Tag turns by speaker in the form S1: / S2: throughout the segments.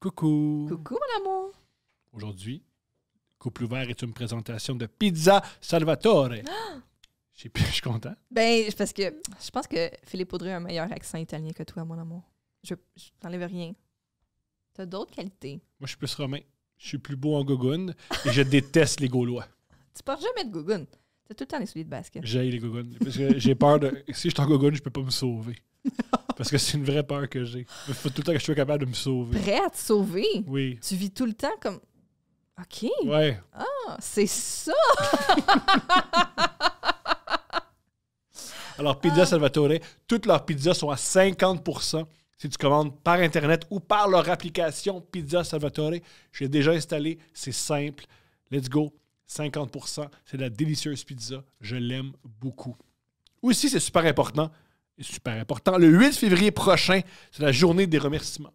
S1: Coucou. Coucou, mon amour. Aujourd'hui, Couple ouvert est une présentation de Pizza Salvatore. Ah! Je suis content.
S2: Ben, parce que je pense que Philippe Audrey a un meilleur accent italien que toi, mon amour. Je, t'enlève rien. T'as d'autres qualités.
S1: Moi, je suis plus romain. Je suis plus beau en gogoun et je déteste les Gaulois.
S2: Tu portes jamais de Tu T'as tout le temps les souliers de basket. J'ai
S1: les gougounes. Parce que j'ai peur de. Si je suis en je peux pas me sauver. Parce que c'est une vraie peur que j'ai. Il faut tout le temps que je sois capable de me sauver.
S2: Prêt à te sauver? Oui. Tu vis tout le temps comme. OK. Ouais. Ah, c'est ça!
S1: Alors, Pizza ah. Salvatore, toutes leurs pizzas sont à 50 si tu commandes par Internet ou par leur application Pizza Salvatore. je l'ai déjà installé, c'est simple. Let's go. 50 c'est de la délicieuse pizza. Je l'aime beaucoup. Aussi, c'est super important super important. Le 8 février prochain, c'est la journée des remerciements.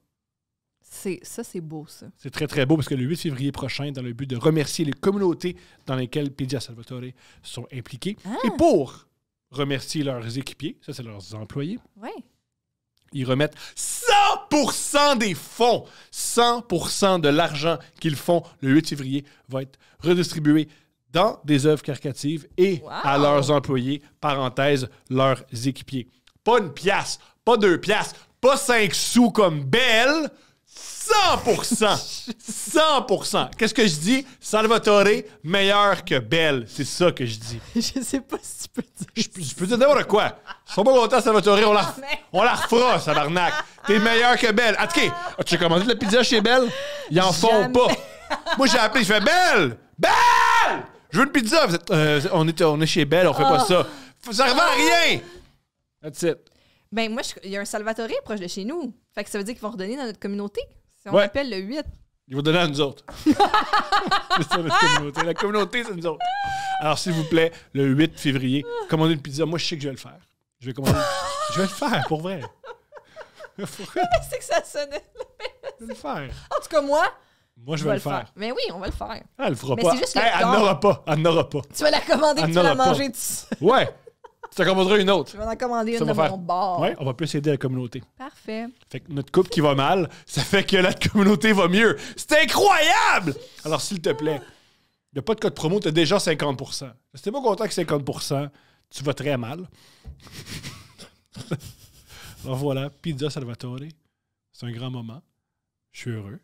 S2: Ça, c'est beau, ça.
S1: C'est très, très beau parce que le 8 février prochain, dans le but de remercier les communautés dans lesquelles Pedia Salvatore sont impliquées ah! et pour remercier leurs équipiers, ça, c'est leurs employés. Ils remettent 100 des fonds, 100 de l'argent qu'ils font le 8 février va être redistribué dans des œuvres caritatives et à leurs employés, parenthèse, leurs équipiers. Pas une pièce, pas deux pièces, pas cinq sous comme Belle. 100%! 100%! Qu'est-ce que je dis? Salvatore, meilleur que Belle. C'est ça que je dis. Je sais pas si tu peux dire. Je, peux dire n'importe quoi. Ils sont pas contents, Salvatore. On la, ah, on la refera, T'es ah. meilleur que Belle. Ah, Tu as-tu commandé de la pizza chez Belle? Ils en font pas. Moi, j'ai appelé, je fais Belle! Belle! Je veux une pizza. Euh, on, est, on est chez Belle, on fait pas ah. ça. Ça revient à rien! That's it.
S2: Ben, moi, il y a un Salvatore proche de chez nous. Fait que ça veut dire qu'ils vont redonner dans notre communauté. Si on Ouais. appelle le 8.
S1: Ils vont donner à nous autres. c'est notre communauté. La communauté, c'est nous autres. Alors, s'il vous plaît, le 8 février, commandez une pizza. Moi, je sais que je vais le faire. Je vais commander. je vais le faire, pour vrai. C'est
S2: que ça sonne. Je vais le faire. En tout cas, moi,
S1: Moi, je vais le faire.
S2: Mais ben oui, on va le faire. Elle le fera pas. elle n'aura
S1: pas. Elle n'aura pas. Tu vas
S2: la commander, Elle tu vas la manger. dessus.
S1: Ouais. Tu en une autre. Je vais
S2: en commander une de mon bord. Oui,
S1: on va plus aider la communauté. Parfait. Fait que notre couple qui va mal, ça fait que la communauté va mieux. C'est incroyable! Alors, s'il te plaît, il n'y a pas de code promo, tu as déjà 50 Si t'es pas content avec 50 tu vas très mal. Alors voilà, Pizza Salvatore, c'est un grand moment. Je suis heureux.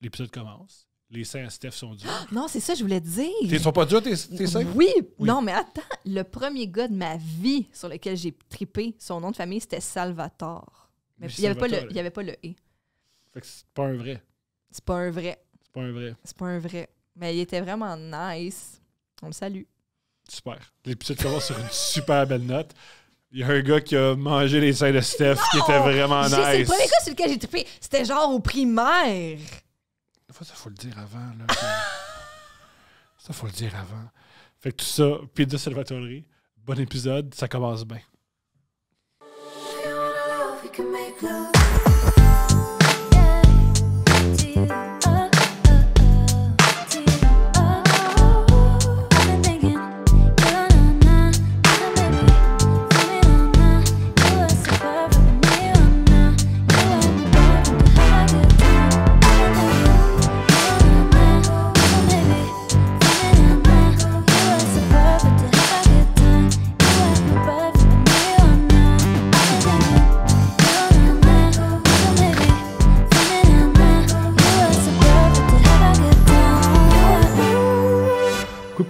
S1: L'épisode commence les seins à Steph sont durs.
S2: non, c'est ça, je voulais te dire. Ils sont pas durs, tes, tes seins? Oui. Non, mais attends, le premier gars de ma vie sur lequel j'ai tripé, son nom de famille, c'était Salvatore.
S1: Mais il n'y avait, avait, pas le E. Fait que c'est pas un vrai.
S2: C'est pas un vrai.
S1: C'est pas un vrai. C'est
S2: pas un vrai. Mais il était vraiment nice. On le salue.
S1: Super. L'épisode commence sur une super belle note. Il y a un gars qui a mangé les seins de Steph qui était vraiment nice. C'est le premier
S2: gars sur lequel j'ai trippé. C'était genre au
S1: primaire fois, ça, faut le dire avant. Là, ça, faut le dire avant. Fait que tout ça, pied de Salvatore, bon épisode, ça commence bien.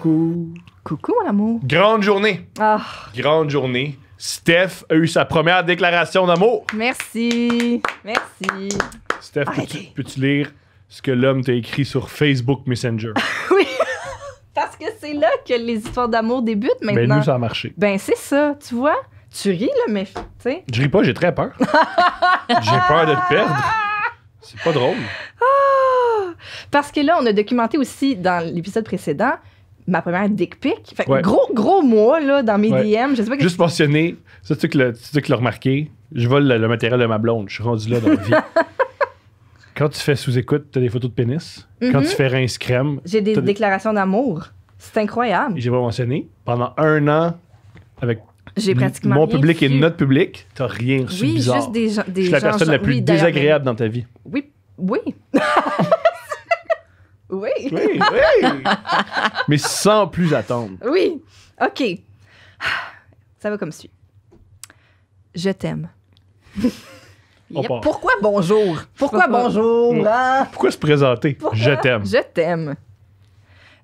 S1: Coucou. Coucou, mon amour. Grande journée. Ah. Grande journée. Steph a eu sa première déclaration d'amour.
S2: Merci. Merci.
S1: Steph, peux-tu lire ce que l'homme t'a écrit sur Facebook Messenger? oui.
S2: Parce que c'est là que les histoires d'amour débutent ben, maintenant. Ben, nous, ça a marché. Ben, c'est ça. Tu vois? Tu ris, là, mais. sais.
S1: Je ris pas, j'ai très peur. j'ai peur de te perdre. C'est pas drôle.
S2: Ah! Parce que là, on a documenté aussi dans l'épisode précédent ma première dick pic. Fait gros, gros mois, là, dans mes DM. Je Juste
S1: mentionner, ça, tu que tu l'as remarqué, je vole le, matériel de ma blonde. Je suis rendu là dans la vie. Quand tu fais sous-écoute, t'as des photos de pénis. Quand tu mhm. fais rince crème. J'ai des,
S2: déclarations d'amour. C'est incroyable.
S1: J'ai pas mentionné. Pendant un an, avec mon public et notre public, t'as rien reçu oui, Juste des gens, je suis la personne la plus désagréable dans ta vie.
S2: Oui, oui. Oui.
S1: Mais sans plus attendre.
S2: Oui. OK. Ça va comme suit. Je t'aime.
S1: Pourquoi
S2: bonjour? Pourquoi bonjour? Mmh. Hein? Pourquoi
S1: se présenter? Je t'aime. Je
S2: t'aime.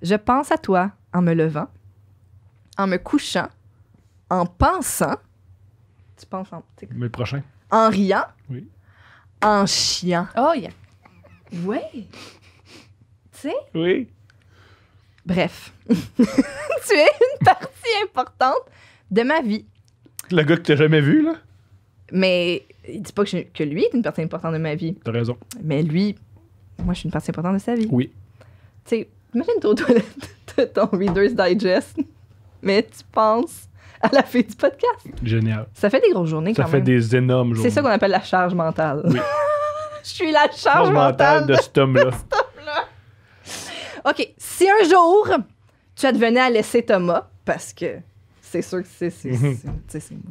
S2: Je pense à toi en me levant, en me couchant, en pensant. Tu penses en. Mais le prochain. En riant, Oui. en chiant. Oh, yeah. Oui.
S1: Oui. Bref, tu
S2: es une partie importante de ma vie.
S1: Le gars que tu n'as jamais vu, là?
S2: Mais il dit pas que, que lui est une partie importante de ma vie. T'as raison. Mais lui, moi, je suis une partie importante de sa vie. Oui. Tu sais, imagine-toi ton Reader's Digest, mais tu penses à la fin du podcast. Génial. Ça fait des grosses journées quand même. Ça fait
S1: des énormes journées. C'est ça qu'on
S2: appelle la charge mentale. Oui. je suis la charge,
S1: mentale, mentale de cet homme-là.
S2: OK. Si un jour, tu advenais à laisser Thomas, parce que c'est sûr que c'est. c'est- mhm.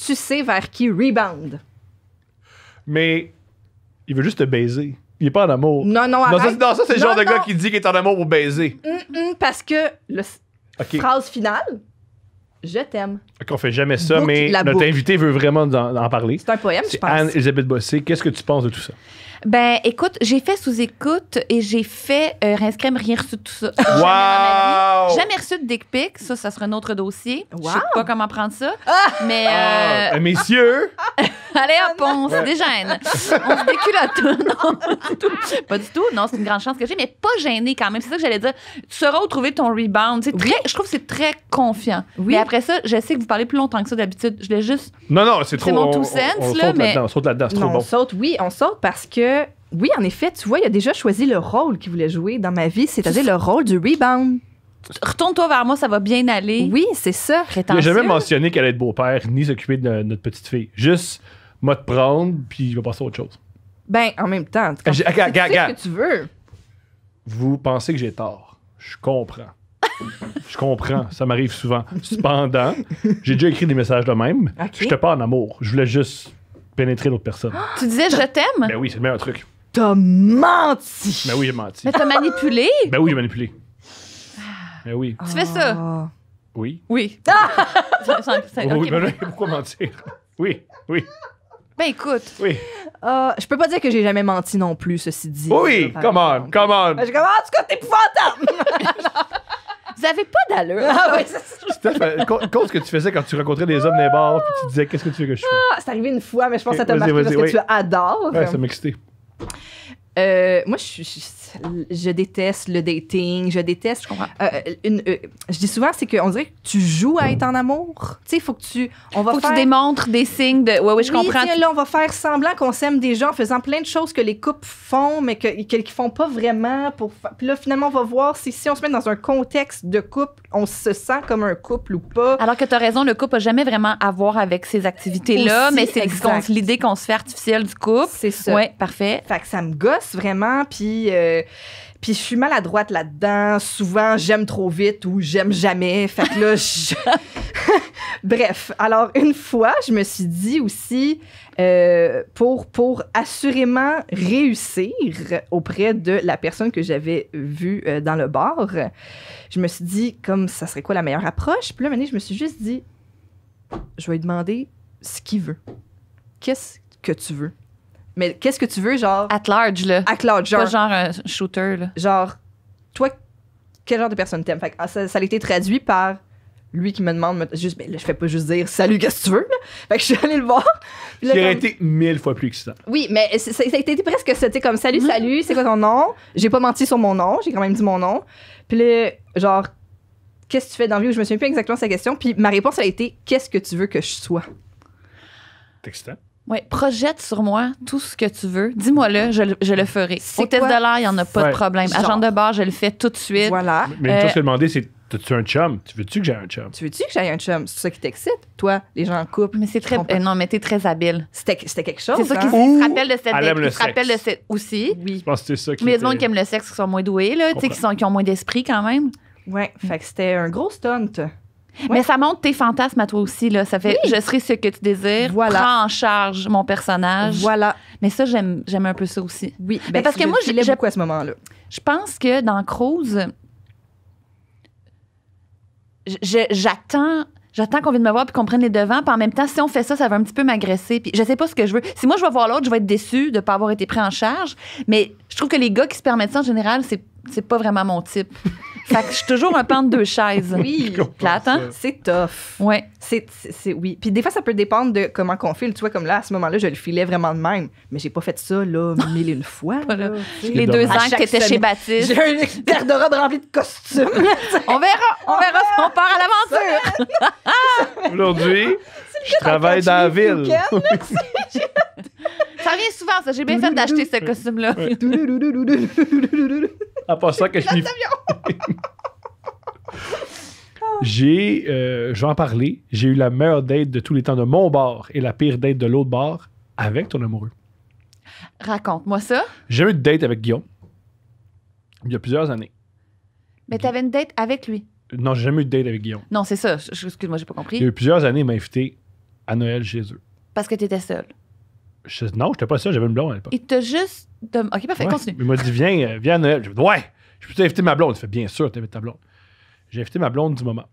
S2: Tu sais vers qui rebound.
S1: Mais il veut juste te baiser. Il est pas en amour. Non, non, Non, ça, ça, c'est le genre de gars qui dit qu'il est en amour pour baiser.
S2: parce que la phrase finale, je t'aime.
S1: Qu'on fait jamais ça, mais notre invité veut vraiment en, parler. C'est un poème, je pense. Anne-Elisabeth Bossé. Qu'est-ce que tu penses de tout ça?
S2: Ben,
S3: écoute, j'ai fait sous écoute et j'ai fait euh, crème rien reçu tout ça. Wow! Jamais, jamais reçu de dick pic. Ça, ça sera un autre dossier. Wow! Je sais pas comment prendre ça. Mais. Euh, ah, euh,
S1: messieurs!
S3: Allez hop, on se dégêne. on se déculote. pas du tout. Pas Non, c'est une grande chance que j'ai, mais pas gêné quand même. C'est ça que j'allais dire. Tu sauras où trouver ton rebound. C'est très, Je trouve que c'est très confiant. Oui. Mais après ça, je sais que vous parlez plus longtemps que ça d'habitude. Je l'ai juste.
S1: Non, non, c'est trop. C'est mon on, tout là, mais. Là on saute là-dedans, c'est trop bon. On saute,
S2: oui, on saute parce que oui, en effet, tu vois, il a déjà choisi le rôle qu'il voulait jouer dans ma vie, c'est-à-dire le rôle du rebound. Retourne-toi vers moi, ça va bien aller. Oui, c'est
S3: ça. Il n'a jamais mentionné
S1: qu'elle allait être beau-père ni s'occuper de notre petite fille. Juste, moi te prendre, puis il va passer à autre chose.
S2: Ben, en même temps, tu ce que tu
S1: veux. Vous pensez que j'ai tort. Je comprends. je comprends, ça m'arrive souvent. Cependant, j'ai déjà écrit des messages de même. Je n'étais pas en amour. Je voulais juste pénétrer l'autre personne. Tu disais je t'aime? Ben oui, c'est le meilleur truc t'as
S2: menti.
S1: Ben oui, j'ai menti. Mais t'as manipulé. Ben oui, j'ai manipulé. Ben oui. Tu fais ça? Ah. Oui.
S2: Oui. Ah oui, ben
S1: pourquoi mentir? Oui, oui.
S2: Ben écoute, Oui. Ah, je peux pas dire que j'ai jamais menti non plus,
S1: ceci dit. Oui, euh, come on, come on. Je commence, comme,
S2: en tout cas, t'es épouvantable! vous avez pas d'allure. Ah oui, c'est ça.
S1: ce que tu faisais quand tu rencontrais des hommes des bars puis tu disais qu'est-ce que tu veux que je
S2: fasse. C'est arrivé une fois, mais je pense que ça t'a marqué parce que tu adores. Ouais, ça m'excite. Euh, moi, je suis, je déteste le dating, je déteste. Je euh, une, euh, je dis souvent, c'est qu'on dirait que tu joues à être en amour. Tu sais, il faut que tu. On va faut que tu démontres des signes de. Ouais, ouais, je oui, comprends. là, on va faire semblant qu'on s'aime déjà en faisant plein de choses que les couples font, mais qu'ils que, font pas vraiment. Pour... Puis là, finalement, on va voir si, si on se met dans un contexte de couple, on se sent comme un couple ou pas. Alors que tu as raison, le couple n'a jamais vraiment à voir avec ces
S3: activités-là, mais c'est
S2: l'idée qu'on se fait artificiel du couple. C'est ça. Oui, parfait. Fait que ça me gosse vraiment. Puis. Euh, puis je suis maladroite là-dedans. Souvent, j'aime trop vite ou j'aime jamais. Fait que Bref, alors une fois, je me suis dit aussi, euh, pour, pour assurément réussir auprès de la personne que j'avais vue euh, dans le bar, je me suis dit, comme ça serait quoi la meilleure approche? Puis là, je me suis juste dit, je vais lui demander ce qu'il veut. Qu'est-ce que tu veux? Mais qu'est-ce que tu veux, genre. At large, là. At large, genre. Pas genre un shooter, là. Genre, toi, quel genre de personne t'aimes? Fait ah, ça, a été traduit par lui qui me demande, juste, ben, je fais pas juste dire salut, qu'est-ce que tu veux? Fait que je suis allé
S1: le voir. Qui aurait été mille fois plus excitant.
S2: Oui, mais ça, a été presque c'était comme salut, mm-hmm. salut, c'est quoi ton nom? J'ai pas menti sur mon nom, j'ai quand même dit mon nom. Puis là, genre, qu'est-ce que tu fais dans la vie? Je me souviens plus exactement sa question. Puis ma réponse a été, qu'est-ce que tu veux que je sois? Excitant. Ouais, projette sur moi tout ce que tu veux. Dis-moi-le, je, le ferai. Au test de l'air, il n'y en a pas de problème. Agent de bar, je le fais tout de suite. Voilà. Mais euh, toi, je te
S1: demandais, c'est tu tu un chum? Tu veux-tu que j'aie un chum? Tu veux-tu que
S2: j'aie un chum? C'est ça qui t'excite, toi, les gens en couple? Mais c'est très.
S3: Euh, non, mais t'es très habile. C'était quelque chose. C'est ça qui hein? se rappelle de cette. Elle aime le se rappelle de cette aussi.
S1: Oui. Je pense que c'est ça qui. Mais il y a des gens qui aiment le
S3: sexe qui sont moins doués, là, qui, sont, qui ont moins d'esprit quand même. Ouais, fait
S2: que c'était un gros stunt. Mais
S3: ça montre tes fantasmes à toi aussi. Là. Ça fait je serai ce que tu désires. Voilà. Prends en charge mon personnage. Voilà. Mais ça, j'aime, j'aime un peu ça aussi. Oui, mais ben, parce que moi, je l'ai beaucoup à ce moment-là. Je pense que dans Cruz, j'attends. J'attends qu'on vienne me voir puis qu'on prenne les devants. Puis en même temps, si on fait ça, ça va un petit peu m'agresser. Puis je sais pas ce que je veux. Si moi je vais voir l'autre, je vais être déçue de ne pas avoir été pris en charge. Mais je trouve que les gars qui se permettent ça en général, c'est c'est pas vraiment mon type. fait que je suis toujours un pan de deux
S2: chaises. Oui, plate, hein? C'est tough. Ouais. C'est, oui. Puis des fois, ça peut dépendre de comment qu'on file. Tu vois, comme là, à ce moment-là, je le filais vraiment de même. Mais j'ai pas fait ça, là, mille une fois. Les deux ans que t'étais chez Baptiste. J'ai un garde-robe rempli de costumes. on
S3: verra, on verra si on part à l'aventure.
S1: Aujourd'hui, je travaille dans la ville. ça
S3: revient souvent, ça. J'ai bien fait d'acheter ce costume-là.
S1: À part ça que je J'ai, euh, je vais en parler, j'ai eu la meilleure date de tous les temps de mon bar et la pire date de l'autre bar avec ton amoureux.
S3: Raconte-moi ça.
S1: J'ai eu une date avec Guillaume il y a plusieurs années.
S3: Mais t'avais une date avec lui?
S1: Non, j'ai jamais eu de date avec Guillaume.
S3: Non, c'est ça. Excuse-moi, j'ai pas compris. Il y a eu
S1: plusieurs années, il m'a invité à Noël Jésus.
S3: Parce que tu étais seul.
S1: Je, non, j'étais pas seul, j'avais une blonde à l'époque.
S3: Il t'a juste. Ok, parfait,
S1: continue. Il m'a dit, viens, euh, viens à Noël. J'ai dit, ouais, je peux t'inviter ma blonde. Il fait, bien sûr, t'invites ta blonde. J'ai invité ma blonde du moment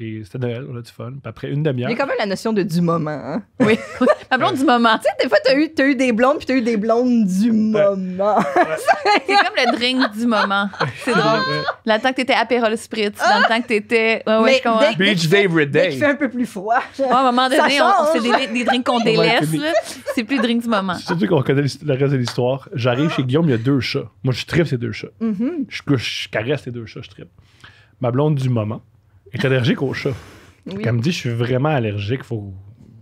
S1: et c'était Noël, on a du fun. Puis après une demi-heure. Il y a quand
S2: même la notion de du moment. Hein. Oui, Ma blonde du moment. Tu sais, des fois, t'as eu, as eu des blondes, puis t'as eu des blondes du moment.
S3: c'est comme le drink du moment. C'est drôle. Dans le temps que t'étais apérol Spritz, dans le temps que t'étais. Ouais,
S1: Beach Favorite Day. Qui fait
S2: un peu plus froid.
S3: à un moment donné, c'est des, drinks qu'on délaisse. C'est plus le drink du moment. Surtout
S1: qu'on connaît le reste de l'histoire. J'arrive chez Guillaume, il y a deux chats. Moi, je tripe ces deux chats. Mm-hmm. je, caresse ces deux chats, je trip Ma blonde du moment est allergique au chat. Elle me dit, je suis vraiment allergique, faut...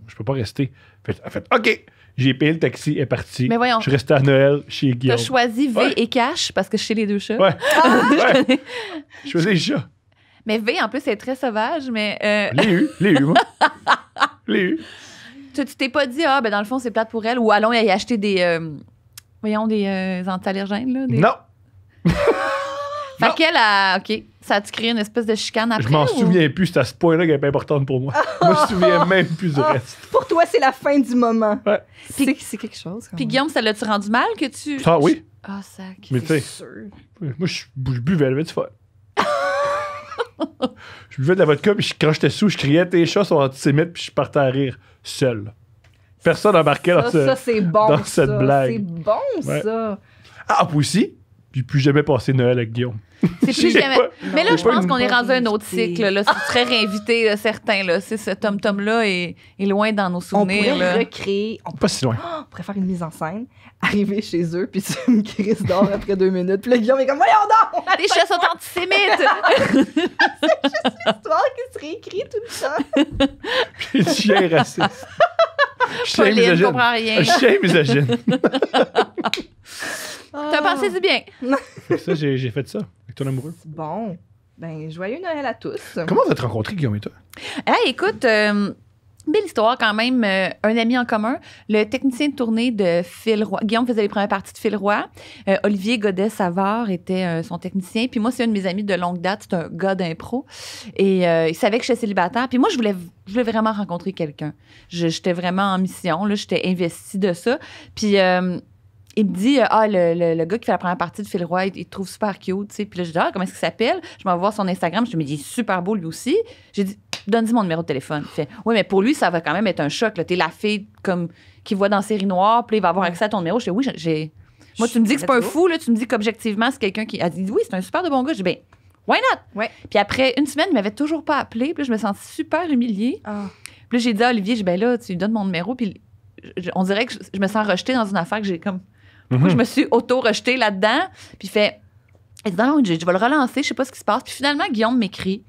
S1: je peux pas rester. Fait, elle fait, OK, j'ai payé le taxi, elle est partie. Mais voyons. Je suis resté à Noël chez Guillaume. as
S3: choisi V et Cash parce que je chez les deux chats. Ouais.
S1: Ah! Choisi Je, les chats.
S3: Mais V, en plus, c'est très sauvage, mais. Euh... L'ai
S1: eu, l'ai eu, moi. l'ai eu.
S3: Tu t'es pas dit, ah, ben dans le fond, c'est plate pour elle, ou allons y acheter des. Euh, voyons, des euh, là?
S1: Non!
S3: fait qu'elle a. OK ça a-tu créé une espèce
S2: de chicane après? Je m'en souviens
S1: plus, c'est à ce point-là qu'elle est importante pour moi. je me souviens même plus du ah. reste.
S2: Pour toi, c'est la fin du moment. Ouais. C'est quelque chose. Puis Guillaume, ça l'a-tu rendu mal que tu. Ah, oui.
S3: Ah, sac. ça, Mais tu sais,
S1: moi, je, buvais le tu je buvais de la vodka, puis quand j'étais sous, je criais Tes chats sont antisémites, puis je partais à rire seul. Personne n'embarquait dans, ce,
S2: bon, cette blague. C'est bon, ça.
S1: Ah, puis aussi, puis plus jamais passer Noël avec Guillaume.
S2: C'est plus jamais. mais là, je pense qu'on est
S3: rendu à un autre cycle. Là, ce serait réinvité, certains Là, c'est ce tom tom là est, loin dans nos souvenirs. On pourrait
S2: recréer. pas si loin. on pourrait faire une mise en scène, arriver chez eux, puis c'est une crise d'or après deux minutes. Puis là, Guillaume est comme voyons donc. Les chats sont antisémites. c'est juste l'histoire qui se réécrit tout le temps.
S1: puis le chien raciste. Je suis ne comprends rien. Je suis misogyne.
S2: T'as ah. pensé du bien.
S1: ça, j'ai, j'ai fait ça avec ton amoureux.
S2: Bon. Ben, joyeux
S3: Noël à tous. Comment vous êtes rencontrés, Guillaume et toi? Hey, écoute, euh, Belle histoire quand même, euh, un ami en commun, le technicien de tournée de Phil Roy. Guillaume faisait les premières parties de Phil Roy. Euh, Olivier Godet-Savard était euh, son technicien. Puis moi, c'est un de mes amis de longue date, c'est un gars d'impro. Et il savait que je suis célibataire. Puis moi, je voulais, je voulais vraiment rencontrer quelqu'un. J'étais vraiment en mission, là, j'étais investi de ça. Puis il me dit ah le, gars qui fait la première partie de Phil Roy il, trouve super cute tu sais puis là je dis ah comment est-ce qu'il s'appelle je m'en vais voir son Instagram je me dis il est super beau lui aussi j'ai dit donne lui mon numéro de téléphone. Fait, oui, mais pour lui, ça va quand même être un choc. T'es la fille comme qui voit dans série noire, puis il va avoir accès à ton numéro. Je dis, oui, j'ai. Moi, tu me dis que c'est pas un fou, tu me dis qu'objectivement, c'est quelqu'un qui a dit oui, c'est un super de bon gars. Je dis, ben, why not? Ouais. Puis après une semaine, il m'avait toujours pas appelé, puis je me sens super humiliée. Ah. Puis j'ai dit à Olivier, je ben là, tu lui donnes mon numéro, puis on dirait que je, me sens rejetée dans une affaire que j'ai comme. moi mhm. je me suis auto-rejetée là-dedans? Puis fait, dit, non, je, je, vais le relancer, je sais pas ce qui se passe. Puis finalement, Guillaume m'écrit.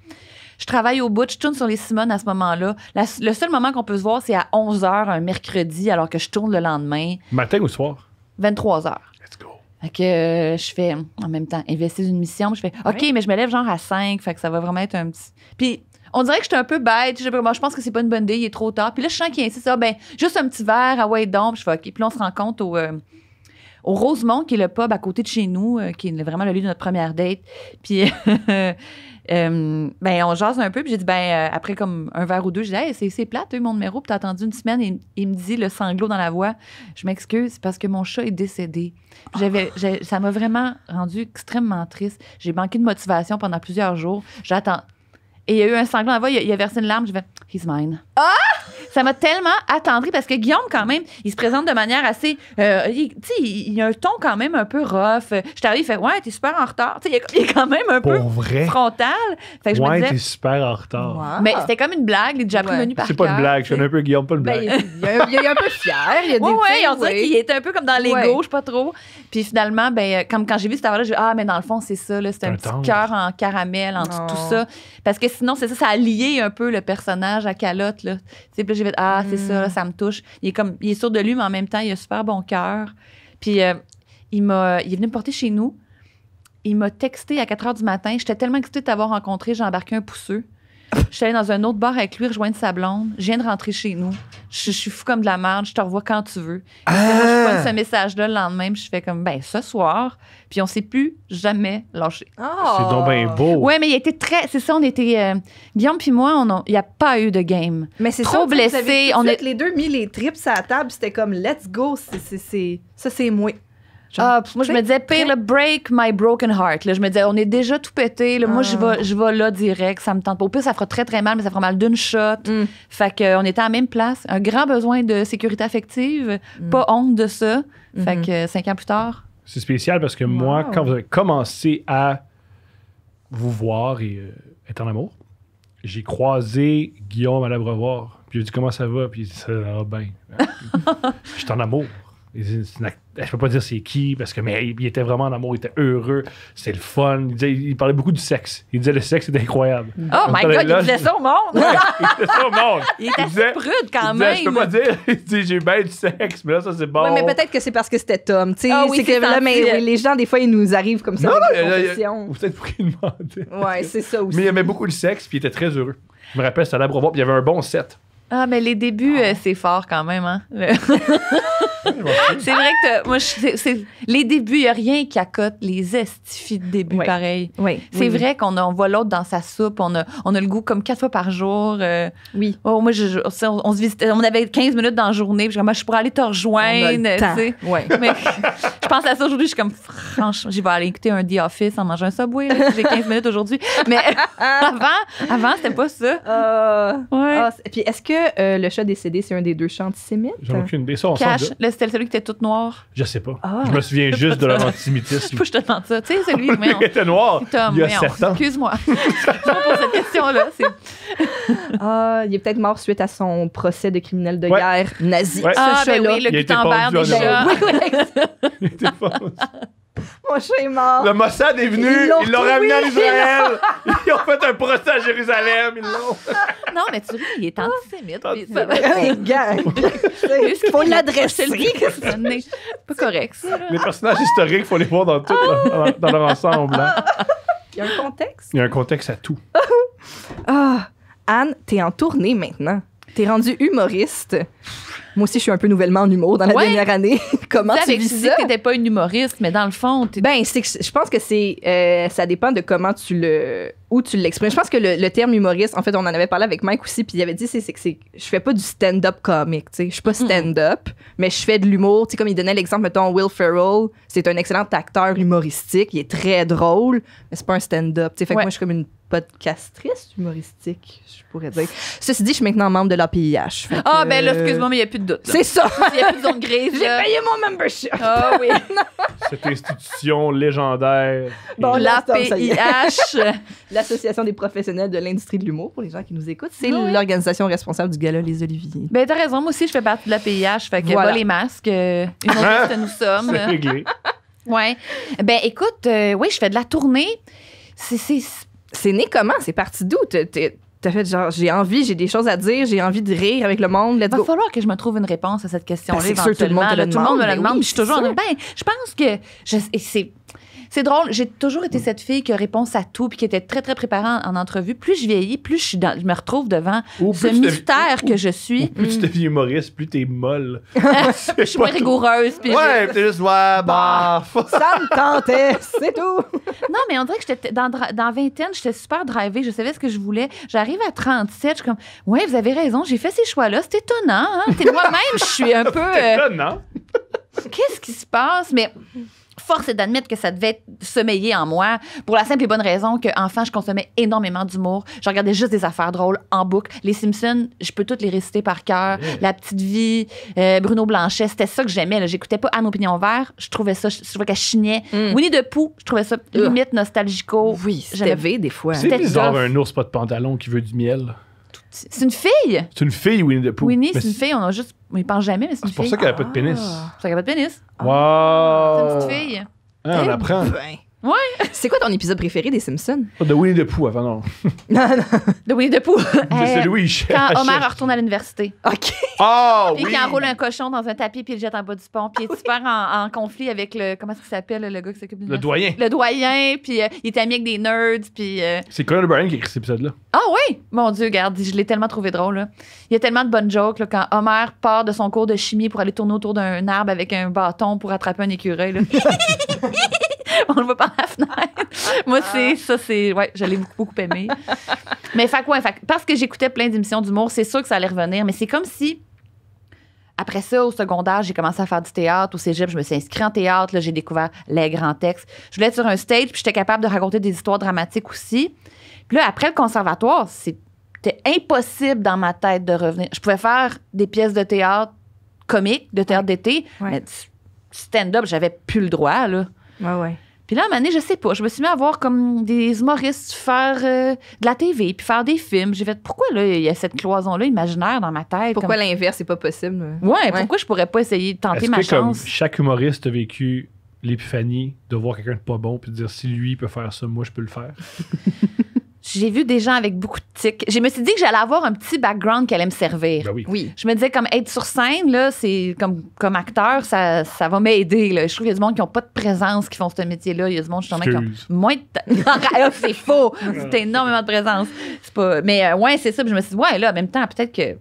S3: Je travaille au bout, je tourne sur les Simones à ce moment-là. le seul moment qu'on peut se voir, c'est à 11h un mercredi, alors que je tourne le lendemain.
S1: Matin ou soir?
S3: 23h. Let's go. que euh, je fais en même temps investir une mission, je fais OK, mais je me lève genre à 5, fait que ça va vraiment être un petit Puis on dirait que je suis un peu bête, je, pense que c'est pas une bonne idée, il est trop tard. Puis là je sens qu'il insiste ça ah, ben juste un petit verre à ah White donc, je fais OK. Puis là, on se rend compte au euh, au Rosemont, qui est le pub à côté de chez nous, euh, qui est vraiment le lieu de notre première date. Puis Euh, ben, on jase un peu, puis j'ai dit, ben, euh, après comme un verre ou deux, j'ai dit, c'est, c'est plate, le hein, mon numéro, puis t'as attendu une semaine, et il me dit le sanglot dans la voix, je m'excuse, parce que mon chat est décédé. Ah. ça m'a vraiment rendu extrêmement triste. J'ai manqué de motivation pendant plusieurs jours. J'attends et il y a eu un sanglant là-bas, il, a- a versé une larme, je vais He's mine. Ah! Ça m'a tellement attendri parce que Guillaume, quand même, il se présente de manière assez. Euh, tu sais, il, a un ton quand même un peu rough. Je Je t'avais il fait Ouais, t'es super en retard. Tu sais, il est- quand même un peu frontal. Fait que je Ouais, t'es
S1: super en retard. Mais c'était
S3: comme une blague, il est déjà pris le menu par C'est pas une
S1: blague, je connais un peu Guillaume, pas une ben, blague.
S2: il, est, un peu fier. Il y a des Oui, oui, on dirait qu'il était un peu comme dans les Ouais. je
S3: pas trop. Puis finalement, ben, euh, comme quand j'ai vu cet affaire-là, j'ai dit, ah, mais dans le fond, c'est ça, c'est un, petit cœur en caramel, en tout oh. ça. Parce que sinon, c'est ça, ça a lié un peu le personnage à Calotte. Là. Puis là, j'ai fait Ah, c'est hmm. ça, ça me touche. Il est, comme, il est sûr de lui, mais en même temps, il a un super bon cœur. Puis euh, il, m'a, il est venu me porter chez nous. Il m'a texté à 4 h du matin. J'étais tellement excitée de t'avoir rencontré, j'ai embarqué un pousseux. Je suis allée dans un autre bar avec lui, rejoindre sa blonde. Je viens de rentrer chez nous. Je, suis fou comme de la merde. Je te revois quand tu veux. je prends ah! ce message-là le lendemain. je fais comme, ben, ce soir. Puis on s'est plus jamais lâché.
S2: Ah! C'est donc
S1: bien beau. Oui,
S3: mais il était très. C'est ça, on était. Euh, Guillaume puis moi, il n'y a pas eu de game. Mais c'est Trop ça, On a les
S2: deux mis les tripes à la table. C'était comme, let's go. ça, c'est moi. Ah, moi,
S3: je me disais, pire, le break my broken heart. je me disais, on est déjà tout pété. Là, Moi, je vais, ah. je vais là direct. Ça me tente pas. Au pire, ça fera très, très mal, mais ça fera mal d'une shot. Mm. Fait Fait qu'on était à la même place. Un grand besoin de sécurité affective. Mm. Pas honte de ça. Fait mm-hmm. que cinq ans plus tard.
S1: C'est spécial parce que moi, quand vous avez commencé à vous voir et euh, être en amour, j'ai croisé Guillaume à l'abrevoir. Puis j'ai dit, comment ça va? Puis ça va bien. Je suis en amour je peux pas dire c'est qui, parce que mais il était vraiment en amour, il était heureux, c'est le fun. Il, parlait beaucoup du sexe. Il disait le sexe était incroyable. Oh my god, il disait ça au monde! il disait ça au monde! Il était assez prude quand même! je peux pas dire, il dit j'ai bien du sexe, mais là ça c'est bon. mais peut-être
S2: que c'est parce que c'était Tom. tu sais ah, oui, c'est que mais les gens, des fois, ils nous arrivent comme ça. Non,
S1: non, Vous peut-être pour qu'ils
S2: demandent.
S1: Ouais, c'est ça aussi. Mais il aimait beaucoup le sexe, puis il était très heureux. Je me rappelle, c'était à la puis il y avait un bon set.
S2: Ah, mais les débuts, euh, ah. c'est
S3: fort quand même, hein? c'est vrai que moi, les débuts, il n'y a rien qui accote les estifies de début pareil. C'est vrai qu'on on voit l'autre dans sa soupe, on a, on a le goût comme quatre fois par jour. Euh. oui. Oh, moi, je, on, avait 15 minutes dans la journée, je, moi, ah, je pourrais aller te rejoindre. mais je pense à ça aujourd'hui, je suis comme, franchement, je vais aller écouter un The Office en mangeant un subway, j'ai 15 minutes aujourd'hui. Mais avant,
S2: avant c'était pas ça. Euh, ah, puis est-ce que euh, le chat décédé, c'est un des deux chats antisémites? J'ai aucune
S1: idée. Ça, on Cash, sent
S2: le, c'était celui qui était tout noir.
S1: Je sais pas. Ah. Je me souviens juste de leur antisémitisme. Faut que je
S2: te demande ça. Tu sais, celui lui il
S1: était noir. Tom, il y a ans.
S2: Excuse-moi. pour cette question-là. ah, il est peut-être mort suite à son procès de criminel de guerre nazi. Ah, ben là oui, le Gutenberg déjà. Oui, oui. il était le
S1: Mossad est venu, ils l'ont ramené à Israël. Ils ont fait un procès à Jérusalem. Non, mais tu ris, il est antisémite. Ah. Ben, il faut l'adresser.
S2: C'est pas correct.
S1: Les personnages historiques, il faut les voir dans tout, dans leur ensemble. Hein.
S2: Il y a un contexte.
S1: Il y a un contexte à tout.
S2: Ah, Anne, t'es en tournée maintenant. T'es rendue humoriste. Moi aussi, je suis un peu nouvellement en humour dans la dernière année. Comment tu, sais, tu vis ça? Tu pas une humoriste, mais dans le fond, ben, je pense que c'est euh, ça dépend de comment tu le où tu l'exprimes. Je pense que le, terme humoriste, en fait, on en avait parlé avec Mike aussi, puis il avait dit c'est que je fais pas du stand-up comique, tu sais, je suis pas stand-up, mais je fais de l'humour, tu sais comme il donnait l'exemple mettons Will Ferrell, c'est un excellent acteur humoristique, il est très drôle, mais c'est pas un stand-up, tu sais, fait que moi je suis comme une podcastrice humoristique, je pourrais dire. Ceci dit, je suis maintenant membre de l'APIH. Ah ben là, excuse-moi, il y a plus c'est ça. Il J'ai payé mon membership. Ah oui.
S1: Cette institution légendaire. Bon,
S2: L'Association des professionnels de l'industrie de l'humour, pour les gens qui nous écoutent, c'est l'organisation responsable du gala Les Oliviers. Ben, t'as raison. Moi aussi,
S3: je fais partie de la PIH. Fait que pas les masques. que euh, nous hein? sommes. C'est réglé. Ouais.
S2: Ben, écoute, euh, oui, je fais de la tournée. C'est né comment? C'est parti d'où? T'as fait genre, j'ai envie, j'ai des choses à dire, j'ai envie de rire avec le monde. Let's va falloir que je me trouve une réponse à cette question-là. Ben, c'est sûr, tout le monde, te tout le monde me la demande. Ben je suis toujours ben, je pense que
S3: c'est, c'est drôle, j'ai toujours été mm. cette fille qui réponse à tout puis qui était très, très préparée en, entrevue. Plus je vieillis, plus je, je me retrouve devant ce mystère que je suis. plus tu tu mm. deviens
S1: humoriste, plus t'es molle. je suis moins rigoureuse. Puis ouais, t'es juste, ouais, bah. bah. Ça me tentait,
S3: c'est tout. non, mais on dirait que j'étais dans, dans vingtaine, j'étais super drivée, je savais ce que je voulais. J'arrive à 37, je suis comme, ouais, vous avez raison, j'ai fait ces choix-là. C'est étonnant, hein? moi-même, je suis un peu. C'est euh, étonnant. Qu'est-ce qui se passe? Mais force est d'admettre que ça devait sommeiller en moi pour la simple et bonne raison qu'enfant, je consommais énormément d'humour. Je regardais juste des affaires drôles en boucle. Les Simpsons, je peux toutes les réciter par cœur. Mmh. La petite vie, euh, Bruno Blanchet, c'était ça que j'aimais. J'écoutais pas Anne Opinion Vert, je trouvais ça, je, trouvais qu'elle chignait. Mmh. Winnie de Pooh, je trouvais ça ah. limite nostalgico. Oui, c'était des fois. C'est bizarre,
S1: un ours pas de pantalon qui veut du miel.
S3: C'est une fille?
S1: C'est une fille, Winnie the Pooh. Winnie, c'est une
S3: fille, on a juste.
S2: jamais, mais c'est une fille. Ah. C'est pour ça qu'elle n'a pas de pénis. C'est pour ça qu'elle n'a pas de pénis.
S1: Wow! C'est une petite fille.
S2: Hein, on eh apprend. Ben. Ouais. C'est quoi ton épisode préféré des Simpsons?
S1: Oh, de Winnie the Pooh, avant, non. non,
S2: non. De Winnie the Pooh. C'est euh, Louis. Quand Homer retourne à l'université. OK.
S1: Oh, ah,
S3: puis il enroule un cochon dans un tapis, puis il le jette en bas du pont, puis il est ah, super en, conflit avec le. Comment ça s'appelle, le gars qui s'occupe de Le doyen. Le doyen, puis euh, il est ami avec des nerds, puis. Euh,
S1: c'est Colin O'Brien qui a écrit cet épisode-là.
S3: Ah oui! Mon Dieu, regarde, je l'ai tellement trouvé drôle. Là. Il y a tellement de bonnes jokes là, quand Homer part de son cours de chimie pour aller tourner autour d'un arbre avec un bâton pour attraper un écureuil. Là. on le voit par la fenêtre. Moi, c'est ah. ça, c'est. Ouais, je beaucoup, beaucoup aimé. mais fait quoi? Ouais, fait, parce que j'écoutais plein d'émissions d'humour, c'est sûr que ça allait revenir, mais c'est comme si. Après ça, au secondaire, j'ai commencé à faire du théâtre. Au cégep, je me suis inscrite en théâtre. Là, j'ai découvert les grands textes. Je voulais être sur un stage, puis j'étais capable de raconter des histoires dramatiques aussi. Puis là, après le conservatoire, c'était impossible dans ma tête de revenir. Je pouvais faire des pièces de théâtre comiques, de théâtre d'été, mais stand-up, j'avais plus le droit, là. Puis là, à un moment donné, je sais pas, je me suis mis à voir comme des humoristes faire euh, de la TV, puis faire des films. J'ai fait, pourquoi là, il y a cette cloison-là imaginaire dans ma tête? Pourquoi l'inverse, c'est pas possible? Ouais, pourquoi je pourrais pas essayer de tenter ma que chance? Comme
S1: chaque humoriste a vécu l'épiphanie de voir quelqu'un de pas bon, puis de dire, si lui peut faire ça, moi, je peux le faire.
S3: j'ai vu des gens avec beaucoup de tics. Je me suis dit que j'allais avoir un petit background qui allait me servir. Ben oui. Je me disais, comme être sur scène, là, c'est comme, comme acteur, ça, va m'aider. Je trouve qu'il y a du monde qui n'ont pas de présence qui font ce métier-là. Il y a du monde, justement, qui ont moins de. Ah, ah, c'est faux. c'est énormément de présence. pas... Mais oui, euh, ouais, c'est ça. je me suis dit, ouais, là, en même temps, peut-être que.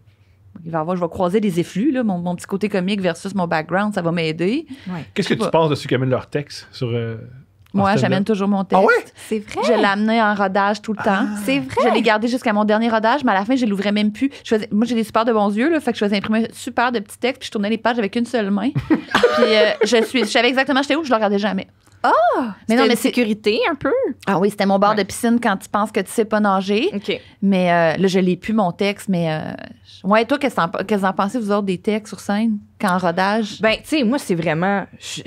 S3: Il va avoir, je vais croiser des efflux, là, mon, petit côté comique versus mon background, ça va m'aider. Qu'est-ce que tu
S1: penses de ceux qui amènent leur texte sur, euh, moi, ah, j'amène toujours
S3: mon ah texte. C'est vrai. Je l'amenais en rodage tout le temps. Ah. c'est vrai. Je l'ai gardé jusqu'à mon dernier rodage, mais à la fin, je l'ouvrais même plus. moi, j'ai des super de bons yeux, là, fait que je faisais imprimer super de petits textes, puis je tournais les pages avec une seule main. puis euh, je, suis, je savais exactement j'étais où, je le regardais jamais. Ah! Oh, mais non, mais sécurité un peu. Ah oui, c'était mon bord de piscine quand tu penses que tu sais pas nager. OK. Mais euh, là, je l'ai plus mon texte, mais. Euh... Ouais, toi, qu'est-ce que vous en pensez, vous autres, des
S2: textes sur scène? qu'en rodage? Ben, tu sais, moi, c'est vraiment. Je,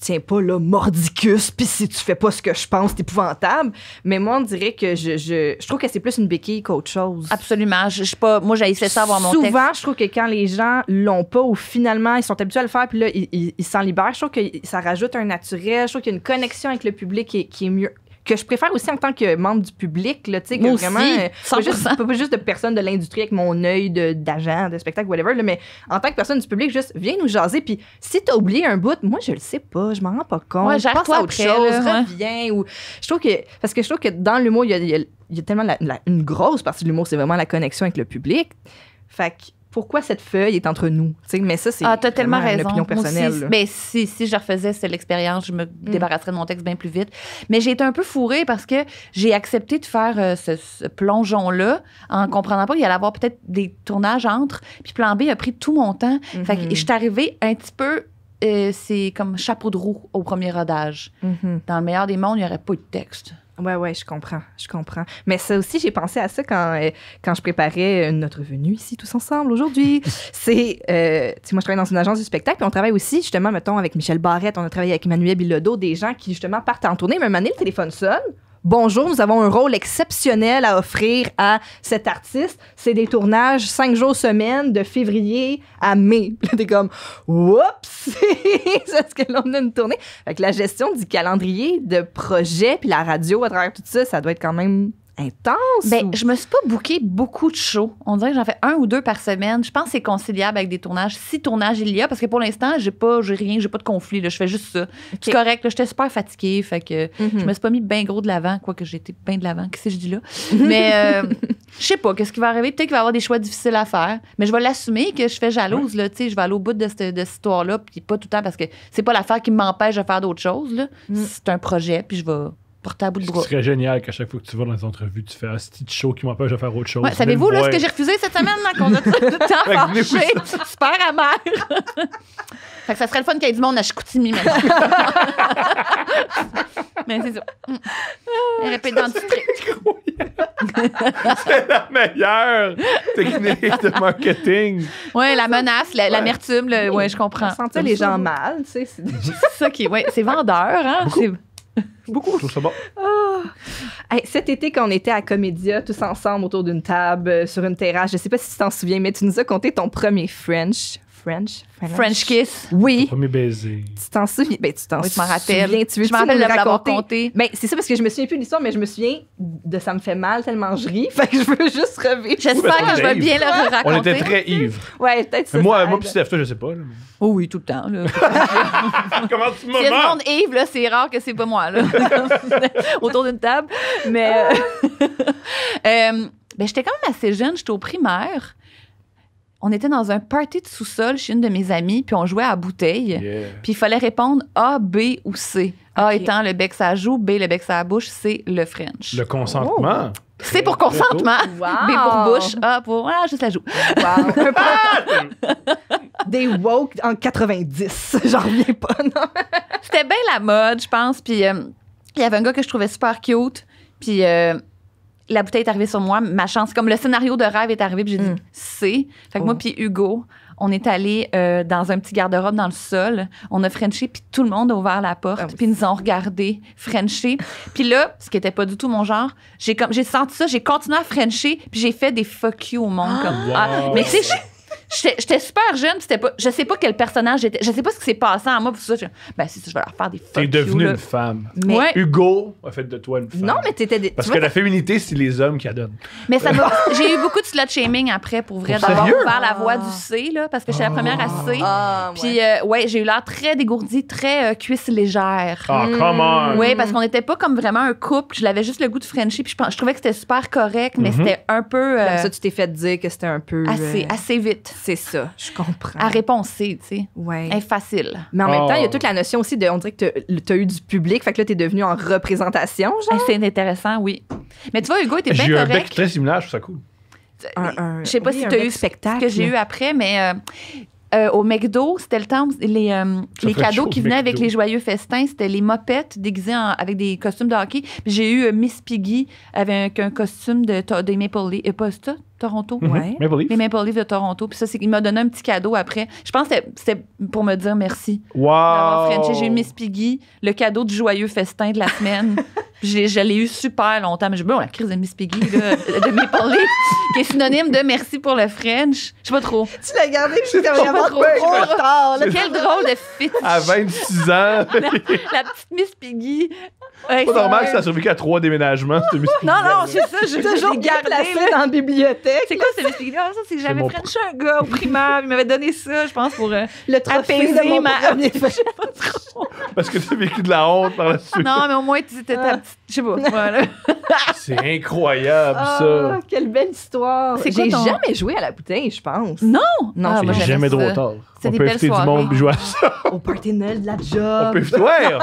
S2: tiens pas, là, mordicus, puis si tu fais pas ce que je pense, c'est épouvantable. Mais moi, on dirait que je, je, trouve que c'est plus une béquille qu'autre chose. Absolument. Je, pas, moi, j'ai essayé ça avoir mon Souvent, je trouve que quand les gens l'ont pas ou finalement, ils sont habitués à le faire, puis là, ils s'en libèrent, je trouve que ça rajoute un naturel. Je trouve qu'il y a une connexion avec le public qui est mieux que je préfère aussi en tant que membre du public, là, tu sais, que aussi, vraiment. Euh, pas juste, juste, de personne de l'industrie avec mon œil d'agent, de, spectacle, whatever, mais en tant que personne du public, juste viens nous jaser. Puis si t'as oublié un bout, moi, je le sais pas, je m'en rends pas compte. Ouais, passe à autre chose, là, reviens. Ou, je trouve que. Parce que je trouve que dans l'humour, il y a, y a, tellement une grosse partie de l'humour, c'est vraiment la connexion avec le public. Fait que pourquoi cette feuille est entre nous. sais, mais ça, c'est ah, tellement raison. une opinion personnelle. Ben,
S3: si, si je refaisais cette expérience, je me mm. débarrasserais de mon texte bien plus vite. Mais j'ai été un peu fourrée parce que j'ai accepté de faire euh, ce, plongeon-là en comprenant pas qu'il allait y avoir peut-être des tournages entre. Puis Plan B a pris tout mon temps. Mm-hmm. Fait je suis arrivée un petit peu euh, c'est comme chapeau de roue au premier rodage. Mm-hmm. Dans le meilleur des mondes, il n'y aurait pas eu de texte. Ouais, ouais, je comprends, je
S2: comprends. Mais ça aussi, j'ai pensé à ça quand, euh, quand je préparais euh, notre venue ici tous ensemble aujourd'hui. c'est, euh, tu moi, je travaille dans une agence du spectacle, puis on travaille aussi, justement, mettons, avec Michel Barrette, on a travaillé avec Emmanuel Bilodeau, des gens qui, justement, partent en tournée, mais un moment le téléphone sonne, bonjour, nous avons un rôle exceptionnel à offrir à cet artiste. C'est des tournages cinq jours semaine de février à mai. T'es comme, oups, c'est que l'on a une tournée. Fait que la gestion du calendrier de projet puis la radio à travers tout ça, ça doit être quand même intense? Ben,
S3: je me suis pas bookée beaucoup de shows. On dirait que j'en fais un ou deux par semaine. Je pense que c'est conciliable avec des tournages, si tournage il y a, parce que pour l'instant, j'ai pas, j'ai rien, j'ai pas de conflit, Je fais juste ça. C'est correct, J'étais super fatiguée, fait que mhm. je me suis pas mis bien gros de l'avant, quoi, quoique j'étais bien de l'avant. Qu'est-ce que je dis là? Mhm. Mais, euh, je sais pas, qu'est-ce qui va arriver? Peut-être qu'il va y avoir des choix difficiles à faire, mais je vais l'assumer que je fais jalouse, là. je vais aller au bout de cette, de histoire-là, puis pas tout le temps, parce que c'est pas l'affaire qui m'empêche de faire d'autres choses, mm. C'est un projet, puis je vais bras. Ce serait
S1: génial qu'à chaque fois que tu vas dans les entrevues, tu fais ah, un petit show qui m'empêche de faire autre chose. savez-vous ce que j'ai refusé
S3: cette semaine, là, qu'on a tout le temps fâché, super amer. ça serait le fun qu'il y ait du monde à Chicoutimi maintenant. Mais c'est ça. Mm. Répète dans le
S1: c'est la meilleure technique de marketing.
S3: Oui, la menace, l'amertume, ouais. je comprends. Sentir les gens mal,
S2: C'est ça qui. Ouais, c'est vendeur, hein? Beaucoup. Je ça bon. Ah. cet été, quand on était à Comédia, tous ensemble autour d'une table, euh, sur une terrasse, je sais pas si tu t'en souviens, mais tu nous as conté ton premier French. French. French, Kiss. Oui.
S1: Premier baiser.
S2: Tu t'en souviens? Ben, tu t'en souviens. Tu je m'en rappelle. Je l'avoir compté. Ben, c'est ça parce que je me souviens plus de l'histoire, mais je me souviens de ça me fait mal tellement je ris. Fait que je veux juste revenir.
S3: J'espère que je vais
S1: bien le raconter. On était très ivres.
S2: ouais, peut-être Moi, moi puis
S1: Steph, toi, je sais pas.
S3: Oh oui, tout le temps. Comment tu me Si le monde Yves, là, c'est rare que c'est pas moi, là. Autour d'une table. Mais. Ah. Euh, euh, ben, j'étais quand même assez jeune, j'étais au primaire on était dans un party de sous-sol chez une de mes amies, puis on jouait à bouteille. Puis il fallait répondre A, B ou C. A étant le bec ça joue, B le bec ça bouche, C le French.
S1: Le consentement. Oh.
S3: C'est pour consentement. B pour bouche,
S2: A pour. Voilà, juste la joue. Wow. Ah! Des woke en 90. J'en reviens pas, non.
S3: C'était bien la mode, je pense. Puis euh, il y avait un gars que je trouvais super cute. Puis. Euh, la bouteille est arrivée sur moi, ma chance, comme le scénario de rêve est arrivé, puis j'ai dit, mm. c'est. Fait que moi, oh. puis Hugo, on est allé euh, dans un petit garde-robe dans le sol, on a Frenché, puis tout le monde a ouvert la porte, ah puis ils nous ont regardé, Frenché. puis là, ce qui était pas du tout mon genre, j'ai comme j'ai senti ça, j'ai continué à Frencher, puis j'ai fait des fuck you au monde. comme, ah, ah, mais tu J'étais super jeune, c'était pas, je sais pas quel personnage j'étais. Je sais pas ce qui s'est passé en moi pour ça. Je, ben, c'est je vais leur faire des
S1: T'es devenue une femme. Mais... Hugo a fait de toi une femme. Non,
S3: mais t'étais. Des... Parce que la
S1: féminité, c'est les hommes qui la donnent. Mais ça m'a... j'ai eu
S3: beaucoup de slut shaming après, pour vrai, d'avoir la voix du ah. C, là, parce que j'étais la ah. première à C. Ah, puis, euh, ouais, j'ai eu l'air très dégourdi très euh, cuisse légère. Ah, mm. come on! Ouais, parce qu'on n'était pas comme vraiment un couple. Je l'avais juste le goût de friendship puis je, trouvais que c'était super correct, mais mm-hmm. c'était
S2: un peu. comme euh, ça, tu t'es fait dire que c'était un peu. Assez, assez vite. C'est ça. Je comprends. À réponse C, tu sais. Ouais. facile. Mais en même temps, il y a oh. toute la notion aussi de, on dirait que tu as, eu du public, fait que là, es devenu en représentation, genre. C'est intéressant, oui. Mais tu vois, Hugo, t'es bien J'ai eu un bec
S1: très similaire, je trouve ça
S2: cool. je sais pas si tu as eu spectacle. que j'ai eu après, mais euh,
S3: euh, au McDo, c'était le temps, les, euh, les cadeaux qui venaient avec les joyeux festins, c'était les mopettes déguisées avec des costumes de hockey. J'ai eu Miss Piggy avec un, costume de, de Maple Leaf. Et pas ça, Toronto. Mm-hmm. Les Maple Leafs de Toronto. Puis ça, il m'a donné un petit cadeau après. Je pense que c'était pour me dire merci.
S1: Wow! J'ai eu Miss
S3: Piggy, le cadeau du joyeux festin de la semaine. je, l'ai eu super longtemps. Mais bon, la crise de Miss Piggy, là, de Maple Leafs, qui est synonyme de merci pour le French. Je sais pas trop. Tu l'as gardé jusqu'à
S1: vraiment trop, trop tard. Quel
S3: drôle de fit! À 26 ans. la, la petite Miss Piggy c'est pas normal que ça a survécu
S1: à trois déménagements, Non, non, c'est
S3: ça, je toujours gardé dans la bibliothèque. C'est quoi cette musique ah, c'est que j'avais French un gars au primaire, il m'avait donné ça, je pense, pour euh, le apaiser de mon ma. pas trop.
S1: Parce que t'as vécu de la honte par la suite. Non,
S2: mais au moins, tu étais ta ah. petite. Je sais pas, voilà.
S1: C'est incroyable, ah, ça.
S2: Quelle belle histoire. J'ai jamais joué à la bouteille, je pense. Non! Non, j'ai jamais de tard on peut inviter du monde jouer à ça. Au party de la job. On peut inviter, ouais!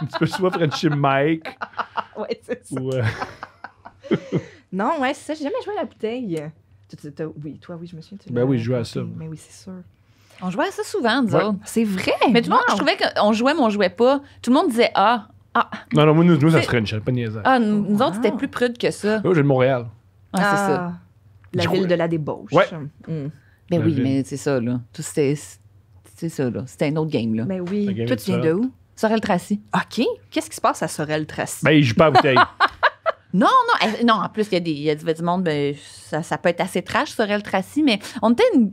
S1: tu peux soit Frenchie Mike. ouais, c'est ça. Euh,
S2: non, ouais, c'est ça. J'ai jamais joué à la bouteille. Oui, toi, oui, je me souviens. ben oui, je jouais à ça. Mais ben oui, c'est sûr.
S3: On jouait à ça souvent, nous C'est vrai. Mais tout le monde, je trouvais qu'on jouait, mais on jouait pas. Tout le monde disait Ah. ah.
S1: Non, non, nous, nous ça serait une pas niaisant. Ah,
S3: nous, autres, c'était plus prude que ça. Moi, j'ai de Montréal. Ah, c'est ça. Ah, la ville de la débauche. Ouais. Hmm. Ben oui, mais c'est ça, là. Tout c'était. C'est ça, là. C'était un autre game, là. Ben oui. toutes Toi, tu de où? Sorel Tracy. OK. Qu'est-ce qui se passe à Sorel Tracy? Ben,
S1: il pas à bouteille.
S3: non, non, eh, non, en plus, il y, a, des, il y a du, monde, ben, ça, ça, peut être assez trash, Sorel Tracy, mais on était une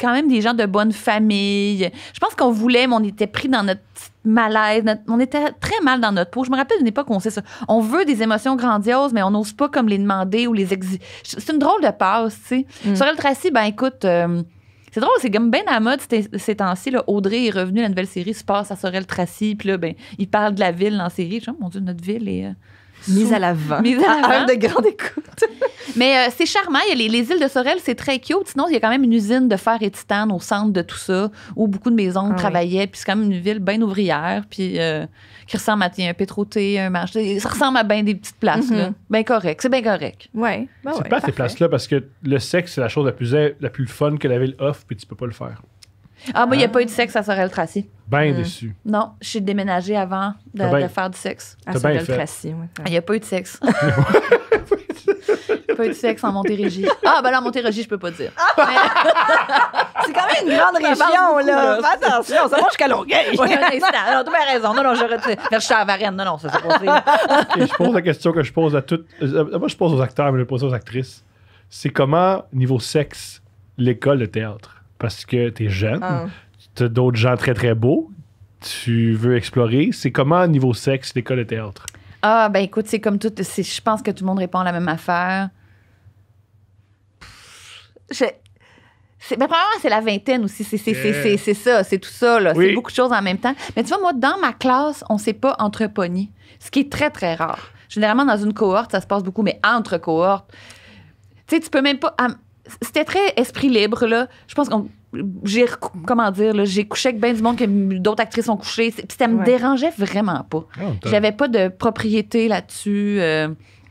S3: quand même des gens de bonne famille. Je pense qu'on voulait, mais on était pris dans notre malaise. on était très mal dans notre peau. Je me rappelle d'une époque où on sait ça. On veut des émotions grandioses, mais on n'ose pas comme les demander ou les exiger. C'est une drôle de passe, tu sais. Mm. Sur Tracy, ben écoute. Euh, c'est drôle, c'est comme bien à la mode ces temps-ci. Audrey est revenue, la nouvelle série se passe à Sorel Tracy. Puis là, ben, il parle de la ville en série. Je dis, oh mon Dieu, notre ville est. Euh, Mise à l'avant. vente. Mise à, de grande écoute. Mais euh, c'est charmant. les, îles de Sorel, c'est très cute. Sinon, il y a quand même une usine de fer et titane au centre de tout ça, où beaucoup de maisons ah travaillaient. Puis c'est quand même une ville bien ouvrière, puis euh, qui ressemble à un pétroté, un marché. Ça ressemble à bien des petites places, là. Mm-hmm. Bien correct. C'est bien correct. Oui. Bah c'est
S1: pas ces places-là parce que le sexe, c'est la chose la plus, la plus fun que la ville offre, puis tu peux pas le faire.
S3: Ah, moi, il n'y a hein? pas eu de sexe à Sorel-Tracy. Bien hmm. déçu. Non, je suis déménagée avant de, faire du sexe. À Sorel-Tracy, Il n'y a pas eu de sexe. pas eu de sexe en Montérégie. Ah, ben là, en Montérégie, je peux pas dire. Ah! c'est quand même une grande région, là. Fais attention, ça va jusqu'à Longueuil. Oui, un Non, raison. Non, non, je retire. Je suis à Varenne. Non, non, ça s'est passé.
S1: je pose la question que je pose à toutes. Euh, moi, je pose aux acteurs, mais je pose aux actrices. C'est comment, niveau sexe, l'école de théâtre? parce que tu es jeune, ah. tu as d'autres gens très très beaux, tu veux explorer. C'est comment niveau sexe l'école de théâtre?
S3: Ah, ben écoute, c'est comme tout. Je pense que tout le monde répond à la même affaire. Pfff. c'est, ben, c'est la vingtaine aussi. C'est, ça, c'est tout ça. C'est beaucoup de choses en même temps. Mais tu vois, moi, dans ma classe, on ne s'est pas entrepogné, ce qui est très, très rare. Généralement, dans une cohorte, ça se passe beaucoup, mais entre cohortes, tu sais, tu peux même pas c'était très esprit libre là. Je pense qu'on j'ai comment dire j'ai couché avec bien du monde que d'autres actrices ont couché, puis ça me dérangeait vraiment pas. Ah, J'avais pas de propriété là-dessus. Euh.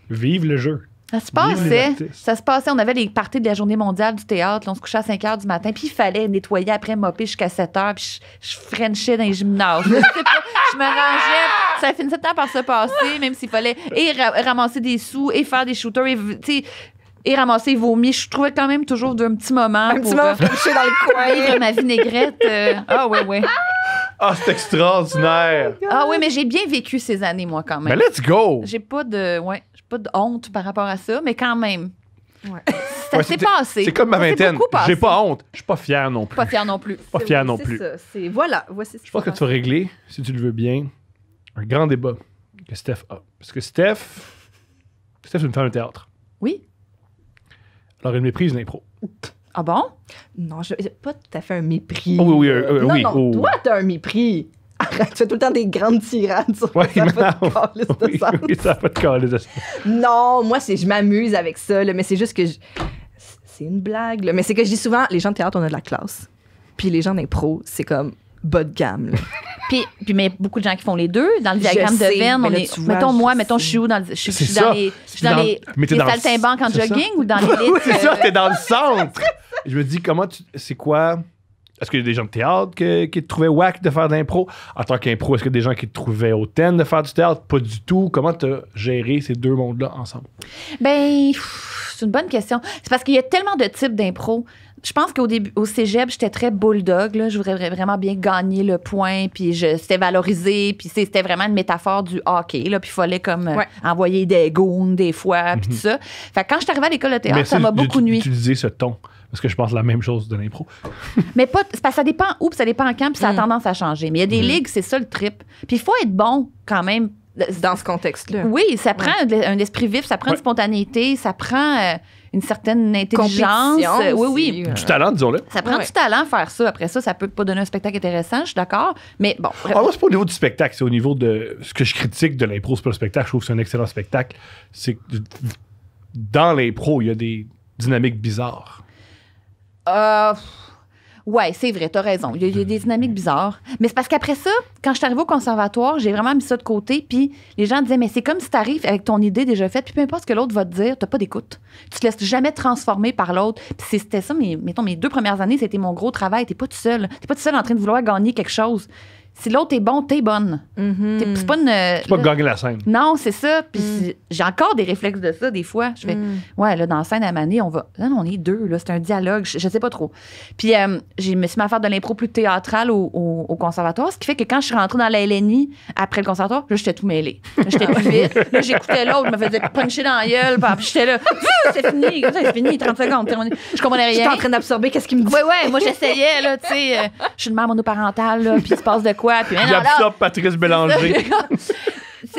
S1: Vive le jeu. Ça se passait.
S3: Ça se passait. On avait les parties de la journée mondiale du théâtre. on se couchait à 5 h du matin. Puis il fallait nettoyer après, mopper jusqu'à 7 h. Puis je, frenchais dans les gymnases. je, me rangeais. Ça finissait temps par se passer, même s'il fallait et ramasser des sous et faire des shooters. Et, et ramasser vos Je trouvais quand même toujours d'un petit moment. Un petit moment suis euh, dans le coin. ma vinaigrette. Euh. ah ouais, ouais.
S1: Ah, c'est extraordinaire.
S3: Oh ah oui, mais j'ai bien vécu ces années, moi, quand même. Mais let's go! J'ai pas de. Ouais, j'ai pas de honte par rapport à ça, mais quand même.
S2: Ça s'est passé. C'est comme ma vingtaine. J'ai pas
S1: honte. Je suis pas fier non plus.
S2: Pas fier non plus.
S1: Pas fier non plus.
S2: voilà, voici Je pense que tu vas
S1: régler, si tu le veux bien, un grand débat que Steph a. Parce que Steph. Steph, c'est une femme de théâtre. Oui. Alors, une méprise, l'impro.
S2: Ah bon? Non, je, pas tout à fait un mépris.
S1: Oh oui, oui, euh, euh, oui. Non, oh. toi,
S2: t'as un mépris. Arrête, tu fais tout le temps des grandes tirades sur ça
S1: pas ça de
S2: Non, moi, c'est, je m'amuse avec ça, mais c'est juste que... c'est une blague, Mais c'est que je dis souvent, les gens de théâtre, on a de la classe. Puis les gens d'impro, c'est comme bas de gamme,
S3: puis, puis, mais beaucoup de gens qui font les deux. Dans le diagramme de Venn, on est. mettons, moi, mettons, je suis où dans le, je, suis dans les, dans, les, en jogging ou dans les c'est ça, euh? t'es
S1: dans le centre. je me dis, comment tu. C'est quoi. Est-ce qu'il y a des gens de théâtre qui te trouvaient whack de faire de l'impro? En tant qu'impro, est-ce qu'il y a des gens qui te trouvaient hautaine de faire du théâtre? Pas du tout. Comment tu as géré ces deux mondes-là ensemble?
S3: Ben, c'est une bonne question. C'est parce qu'il y a tellement de types d'impro je pense qu'au début, au cégep, j'étais très bulldog. Là. Je voudrais vraiment bien gagner le point, puis je, c'était valorisé, puis c'était vraiment une métaphore du hockey. Là, puis il fallait comme euh, envoyer des goons des fois, puis mm-hmm. tout ça. Fait quand je suis arrivée à l'école de théâtre, ça m'a beaucoup nui.
S1: Utiliser ce ton. Parce que je pense la même chose de l'impro.
S3: mais pas, ça dépend où, ça dépend quand, puis ça a mm. tendance à changer. Mais il y a des mm-hmm. ligues, c'est ça le trip. Puis il faut être bon quand même. Dans ce contexte-là. Oui, ça prend un, esprit vif, ça prend une spontanéité, ça prend. Euh, une certaine intelligence. Euh, oui, Du talent,
S1: disons-le. Ça prend du
S3: talent faire ça. Après ça, ça peut pas donner un spectacle intéressant, je suis d'accord. Mais bon. Ah, moi,
S1: c'est pas au niveau du spectacle, c'est au niveau de ce que je critique de l'impro, c'est pas le spectacle. Je trouve que c'est un excellent spectacle. C'est que dans l'impro, il y a des dynamiques bizarres.
S3: Euh. Ouais, c'est vrai, t'as raison. Il y, a, des dynamiques bizarres. Mais c'est parce qu'après ça, quand je suis arrivée au conservatoire, j'ai vraiment mis ça de côté. Puis les gens disaient, mais c'est comme si t'arrives avec ton idée déjà faite, puis peu importe ce que l'autre va te dire, t'as pas d'écoute. Tu te laisses jamais transformer par l'autre. Puis c'était ça, Mais mettons, mes deux premières années, c'était mon gros travail. T'es pas tout seul. T'es pas tout seul en train de vouloir gagner quelque chose si l'autre est bon, t'es bonne. Mhm. C'est pas une. Euh, c'est pas gagner la scène. Non, c'est ça. Puis mhm. j'ai encore des réflexes de ça des fois. Je fais, mhm. ouais, là, dans la scène à Mané, on va. Là, on est deux, là, c'est un dialogue, je, ne sais pas trop. Puis euh, j'ai me suis mis à faire de l'impro plus théâtrale au, conservatoire, ce qui fait que quand je suis rentrée dans la LNI après le conservatoire, là, j'étais tout mêlée. J'étais plus vite. Là, j'écoutais l'autre, je me faisais puncher dans la gueule, puis j'étais là, ah, c'est fini, c'est fini, 30 secondes, Je comprenais rien. J'étais en train d'absorber qu'est-ce qu'il me dit. Ouais, ouais, moi, j'essayais, là, tu sais. Euh, je suis une mère monoparentale, là, puis il se passe de quoi quoi.
S1: Patrice Bélanger. tu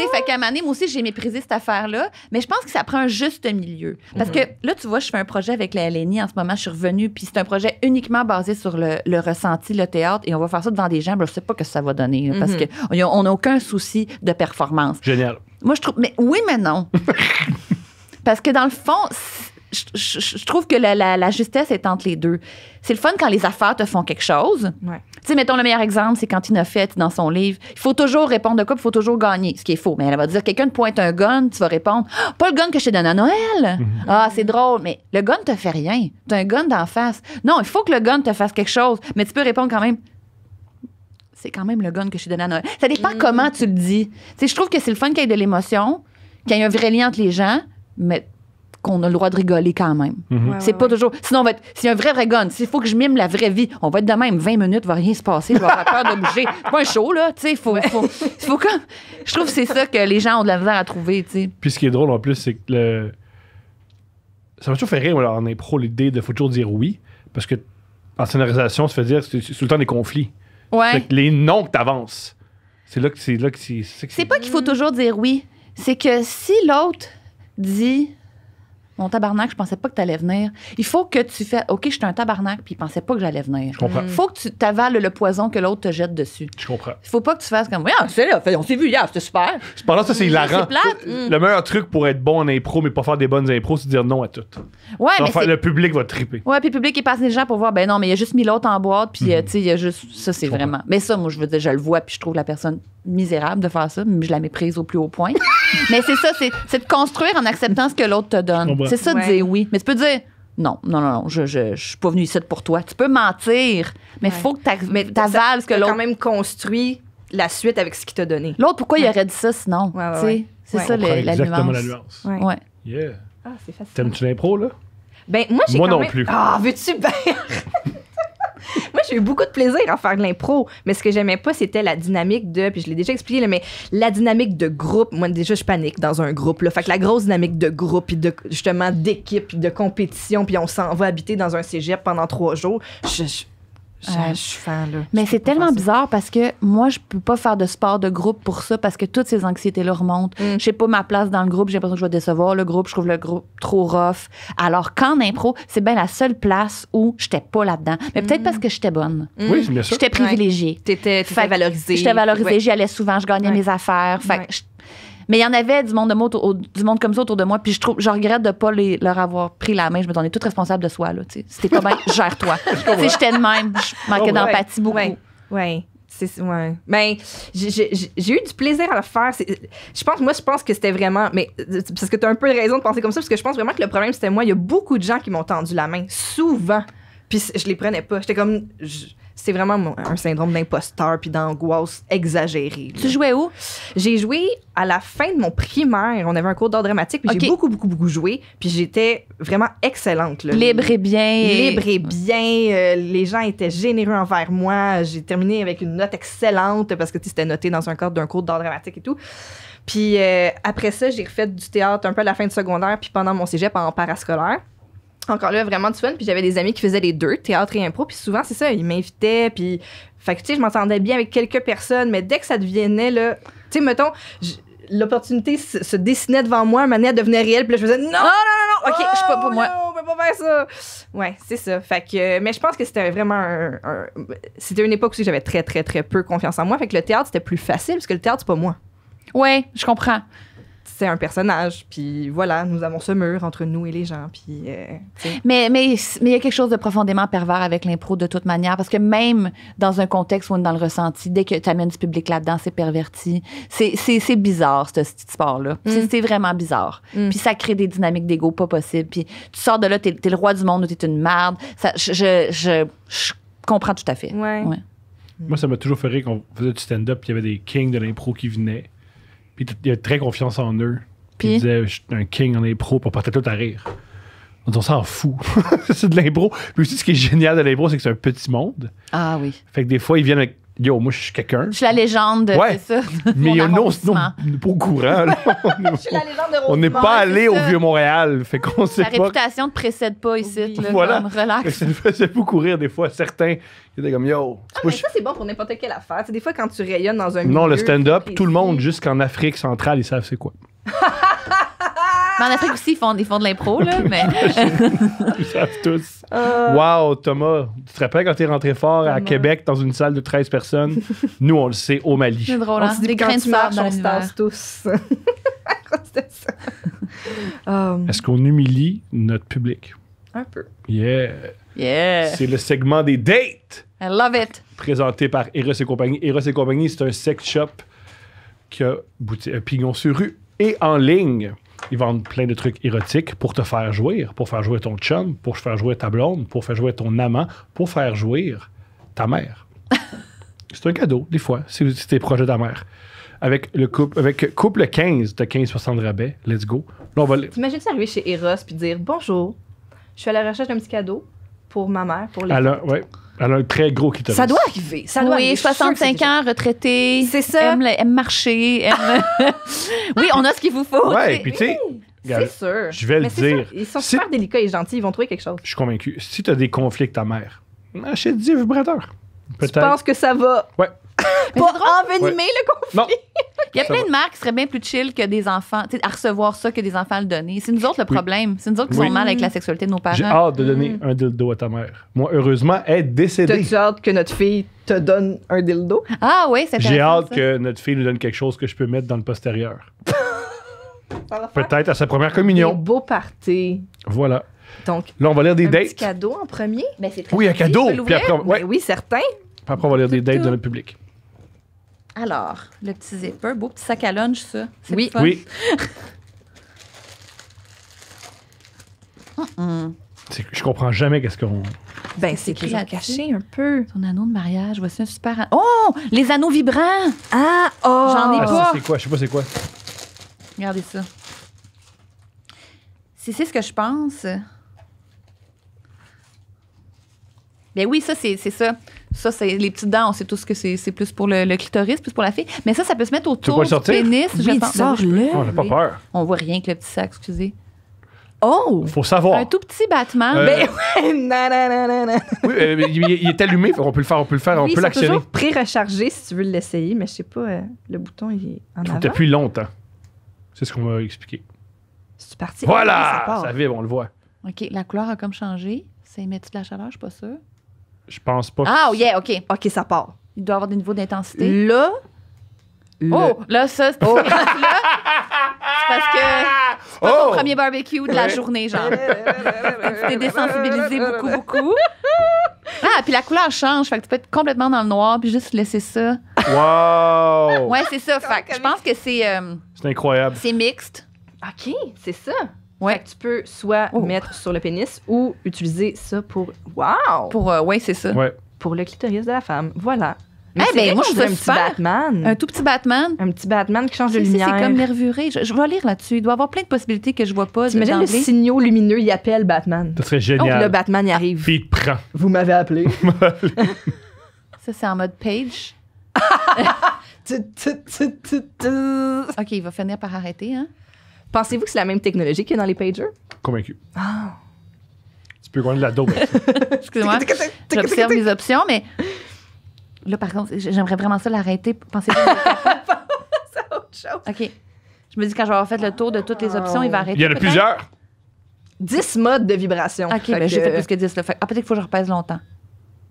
S3: sais, fait qu'à un moment donné, moi aussi, j'ai méprisé cette affaire-là. Mais je pense que ça prend un juste milieu. Parce mhm. que là, tu vois, je fais un projet avec la LNI en ce moment. Je suis revenue. Puis c'est un projet uniquement basé sur le, ressenti, le théâtre. Et on va faire ça devant des gens. je sais pas ce que ça va donner. parce mhm. que qu'on n'a aucun souci de performance. Génial. Moi, je trouve. Mais oui, mais non. parce que dans le fond, je, trouve que la, justesse est entre les deux. C'est le fun quand les affaires te font quelque chose. Tu sais, mettons le meilleur exemple, c'est quand il a fait dans son livre. Il faut toujours répondre de quoi, il faut toujours gagner, ce qui est faux. Mais elle va dire quelqu'un te pointe un gun, tu vas répondre ah, Pas le gun que je t'ai donné à Noël. Mm-hmm. Ah, c'est drôle, mais le gun te fait rien. T'as un gun d'en face. Non, il faut que le gun te fasse quelque chose, mais tu peux répondre quand même c'est quand même le gun que je t'ai donné à Noël. Ça dépend mm. comment tu le dis. Tu sais, je trouve que c'est le fun qu'il y ait de l'émotion, qu'il y ait un vrai lien entre les gens, mais qu'on a le droit de rigoler quand même. Mhm. c'est pas toujours. Sinon, on va être. C'est un vrai vrai gun, S'il faut que je mime la vraie vie, on va être de même 20 minutes, va rien se passer, je vais avoir peur de bouger. pas un show, là. Tu sais, faut, faut, faut comme. Je trouve que c'est ça que les gens ont de la misère à trouver, tu sais.
S1: Puis ce qui est drôle en plus, c'est que le. Ça m'a toujours fait rire en impro l'idée de faut toujours dire oui, parce que en scénarisation, ça fait dire c'est tout le temps des conflits. Ouais. Que les noms que t'avances. C'est là que c'est là que c'est. C'est
S3: pas qu'il faut toujours dire oui. C'est que si l'autre dit mon tabarnak, je pensais pas que tu allais venir. Il faut que tu fasses... OK, je suis un tabarnak, puis il pensait pas que j'allais venir. Je comprends. faut que tu t'avales le poison que l'autre te jette dessus. Je comprends. Il faut pas que tu fasses comme ah, c'est là, on s'est vu hier, c'était super.
S1: ça, c'est mm, hilarant. Le meilleur truc pour être bon en impro, mais pas faire des bonnes impros, c'est de dire non à tout.
S3: Ouais, mais faire, le public va triper. Ouais, puis le public, il passe les gens pour voir, ben non, mais il a juste mis l'autre en boîte, puis euh, mhm. tu sais, il y a juste. Ça, c'est vraiment. Mais ça, moi, je veux dire, je le vois, puis je trouve la personne misérable de faire ça, mais je la méprise au plus haut point. mais c'est ça, c'est de construire en acceptant ce que l'autre te donne. C'est ça de dire oui. Mais tu peux dire non, non, non, non, je, je, je suis pas venu ici pour toi. Tu peux mentir,
S2: mais il faut que tu avales ce que l'autre. quand même construit la suite avec ce qu'il t'a donné. L'autre, pourquoi il aurait dit ça
S3: sinon? C'est ça la nuance.
S2: Ouais.
S1: Yeah. Ah, c'est facile. T'aimes-tu l'impro, là?
S2: Ben, moi, Moi non plus. Ah, veux-tu bien? Moi, j'ai eu beaucoup de plaisir à faire de l'impro, mais ce que j'aimais pas, c'était la dynamique de, puis je l'ai déjà expliqué, mais la dynamique de groupe. Moi, déjà, je panique dans un groupe. Là. Fait que la grosse dynamique de groupe, puis de, justement d'équipe, puis de compétition, puis on s'en va habiter dans un cégep pendant trois jours. je, ah,
S3: Mais c'est tellement bizarre parce que moi, je peux pas faire de sport de groupe pour ça parce que toutes ces anxiétés-là remontent. Mm. Je sais pas ma place dans le groupe, j'ai l'impression que je vais décevoir le groupe, je trouve le groupe trop rough. Alors qu'en impro, c'est bien la seule place où j'étais pas là-dedans. Mais peut-être mm. parce que j'étais bonne. Mm. Oui, bien sûr. J'étais privilégiée. Ouais. T'étais, valorisée. J'étais valorisée, j'y allais souvent, je gagnais mes affaires. Fait mais il y en avait du monde, de moi, du monde comme ça autour de moi. Puis je trouve, je regrette de ne pas les, leur avoir pris la main. Je me donnais toute responsable de soi. Là, C'était pas bien, gère-toi.
S2: si j'étais de même, je manquais oh, d'empathie beaucoup. Oui. Ouais. C'est, ouais. Mais ben, j'ai, eu du plaisir à le faire. je pense, moi, je pense que c'était vraiment. Mais parce que tu as un peu raison de penser comme ça, parce que je pense vraiment que le problème, c'était moi. Il y a beaucoup de gens qui m'ont tendu la main, souvent. Puis je les prenais pas. J'étais comme c'est vraiment un syndrome d'imposteur puis d'angoisse exagérée. Tu jouais où? J'ai joué à la fin de mon primaire. On avait un cours d'art dramatique, j'ai beaucoup, beaucoup, beaucoup joué. Puis j'étais vraiment excellente. Là. Libre et bien. Libre et bien. Euh, les gens étaient généreux envers moi. J'ai terminé avec une note excellente parce que c'était noté dans un cadre d'un cours d'art dramatique et tout. Puis euh, après ça, j'ai refait du théâtre un peu à la fin de secondaire, puis pendant mon cégep en parascolaire encore là, vraiment du fun. Puis j'avais des amis qui faisaient les deux, théâtre et impro. Puis souvent, c'est ça, ils m'invitaient. Puis, fait que, tu sais, je m'entendais bien avec quelques personnes. Mais dès que ça devenait, là, tu sais, mettons, l'opportunité se, dessinait devant moi, manière elle devenait réelle. Puis là, je faisais, non, ah, non, non, non, OK, je suis pas pour oh, moi. Non, on peut pas faire ça. Ouais, c'est ça. Fait que, mais je pense que c'était vraiment un, un c'était une époque où j'avais très, très, très peu confiance en moi. Fait que le théâtre, c'était plus facile parce que le théâtre, c'est pas moi. Ouais, je comprends c'est un personnage, puis voilà, nous avons ce mur entre nous et les gens, puis... Euh,
S3: mais il mais, y a quelque chose de profondément pervers avec l'impro de toute manière, parce que même dans un contexte où on est dans le ressenti, dès que tu amènes du public là-dedans, c'est perverti. C'est bizarre, ce, ce sport-là. Mm. C'est vraiment bizarre. Mm. Puis ça crée des dynamiques d'ego pas possibles. Puis tu sors de là, t'es es le roi du monde ou t'es une merde. je, comprends tout à fait. Moi,
S1: ça m'a toujours fait rire qu'on faisait du stand-up, il y avait des kings de l'impro qui venaient puis il a très confiance en eux. Puis il disait, je suis un king en impro pour porter tout à rire. On s'en fout. c'est de l'impro. Puis aussi, ce qui est génial de l'impro, c'est que c'est un petit monde. Ah oui. Fait que des fois, ils viennent avec Yo, moi, je suis quelqu'un. Je
S3: suis la légende, ouais. c'est ça.
S1: Mais on n'est pas au courant. Là. je suis la
S3: légende de On n'est pas allé au
S1: Vieux-Montréal. Fait qu'on sait La réputation
S2: ne précède pas ici. voilà. Comme, relax. Ça ne
S1: faisait beaucoup courir, des fois. Certains qui étaient comme Yo. Ah, mais ça,
S2: c'est bon pour n'importe quelle affaire. C'est des fois, quand tu rayonnes dans un. Non, le stand-up, tout le monde,
S1: jusqu'en Afrique centrale, ils savent c'est quoi.
S2: Mais en Afrique aussi, ils font, de l'impro, là, mais.
S1: Ils savent tous. Euh. Wow, Thomas, tu te rappelles quand t'es rentré fort à Québec dans une salle de 13 personnes? Nous, on le sait, au Mali. C'est
S2: drôle, on hein, des grains de dans on se tous. Euh. Est-ce
S1: qu'on humilie notre public? Un peu. Yeah. Yeah. C'est le segment des dates. I love it. Présenté par Eros et compagnie. Eros et compagnie, c'est un sex shop qui a bouté un euh, pignon sur rue et en ligne ils vendent plein de trucs érotiques pour te faire jouir, pour faire jouer ton chum, pour faire jouer ta blonde, pour faire jouer ton amant, pour faire jouir ta mère. c'est un cadeau, des fois, si t'es projets de ta mère. Avec le couple, avec couple 15, de 15% 60 rabais, let's go.
S2: chez Eros puis dire Bonjour, je suis à la recherche d'un petit cadeau pour ma mère, pour les. Alors,
S1: ouais. Elle a un très gros qui clitoris. Ça doit
S2: arriver. Ça doit oui, 65 ans, retraité. C'est ça. Aime, aime marcher. oui, on a ce qu'il vous
S1: faut. Ouais, puis tu sais. C'est sûr. Je vais le dire.
S2: Ils sont super délicats et gentils. Ils vont trouver quelque chose.
S1: Je suis convaincu. Si tu as des conflits avec ta mère, achète 10 vibrateurs. Peut-être. Je pense que ça va. Ouais
S2: pour envenimer le conflit. Il y a plein de marques qui seraient
S3: bien plus chill que des enfants, à recevoir ça que des enfants à le donner. C'est nous autres le problème. C'est nous autres qui sommes mal avec la
S2: sexualité de nos parents. J'ai hâte de mm. donner
S1: un dildo à ta mère. Moi, heureusement, elle est décédée. T'as-tu
S2: hâte que notre fille te
S1: donne un dildo?
S2: Ah oui, c'est J'ai hâte
S1: que notre fille nous donne quelque chose que je peux mettre dans le postérieur. Peut-être à sa première communion. Beau
S2: parti.
S1: Voilà. Donc, là, on va lire des un dates. Petit
S2: cadeau en premier. Ben, oui, un cadeau. Puis après, ben oui, certains.
S1: après, on va lire des dates dans de notre public.
S2: Alors, le petit zipper, beau petit sac à lunch,
S3: ça. Oui. Oui.
S1: Je comprends jamais qu'est-ce qu'on.
S3: Ben, c'est, c'est qu'il a caché un peu. Ton anneau de mariage, voici un super. anneau. Oh, les anneaux vibrants. Ah, oh. J'en ai oh! ah, pas. c'est
S1: quoi Je sais pas c'est quoi.
S3: Regardez ça. Si c'est ce que je pense. Ben oui, ça c'est ça. Ça, c'est les petites dents, on sait ce que c'est plus pour le, clitoris, plus pour la fille. Mais ça, ça peut se mettre autour du pénis. je -le. On n'a pas peur. On voit rien que le petit sac, excusez.
S1: Oh! Faut savoir. Un tout
S2: petit battement. Ben,
S1: oui, il, est allumé, on peut le faire, on peut le faire, on peut l'actionner. toujours
S2: pré-rechargé si tu veux l'essayer, mais je sais pas, euh, le bouton, il est
S1: en Faut depuis longtemps. C'est ce qu'on m'a expliqué.
S2: C'est parti. Voilà!
S1: Ça, vibre, on le voit.
S3: OK, la couleur a comme changé. Ça émet de la chaleur, je suis pas sûre.
S1: Je pense pas. Ah,
S3: oui OK. OK, ça part. Il doit avoir des niveaux d'intensité. Là. Oh, là, ça, oh. c'est parce que c'est ton oh. premier barbecue de la journée, genre. tu t'es désensibilisé beaucoup, beaucoup. Ah, puis la couleur change. Fait que tu peux être complètement dans le noir puis juste laisser ça.
S1: Wow! ouais,
S3: c'est ça. Fait que je pense que c'est. Euh,
S2: c'est incroyable. C'est
S3: mixte. OK, c'est ça.
S2: Ouais. tu peux soit oh. mettre sur le pénis ou utiliser ça pour. waouh, Pour, euh, ouais, c'est ça. Pour le clitoris de la femme. Voilà. Eh Mais eh moi, je veux un petit Batman. Un tout petit Batman. Un petit Batman qui change de lumière. C'est comme nervuré. Je, vais lire là-dessus. Il doit y avoir plein de possibilités que je vois pas. T'imagines le signaux lumineux, il appelle Batman. Ça serait génial. le Batman, y ah, arrive. Puis il prend. Vous m'avez appelé. ça, c'est en mode page. ok, il va finir par arrêter, hein? Pensez-vous que c'est la même technologie qu'il y a dans les pagers? Convaincu. Ah.
S1: Tu peux gagner de la dope.
S2: Excusez-moi. J'observe mes options, mais
S3: là, par contre, j'aimerais vraiment ça l'arrêter. Pensez-vous que autre chose. OK. Je me dis, quand je vais avoir fait le tour de toutes les options, il va arrêter. Il y en a plusieurs. 10 modes de vibration. OK, mais ben, j'ai fait plus que 10. ah, peut-être qu'il faut que je repèse longtemps.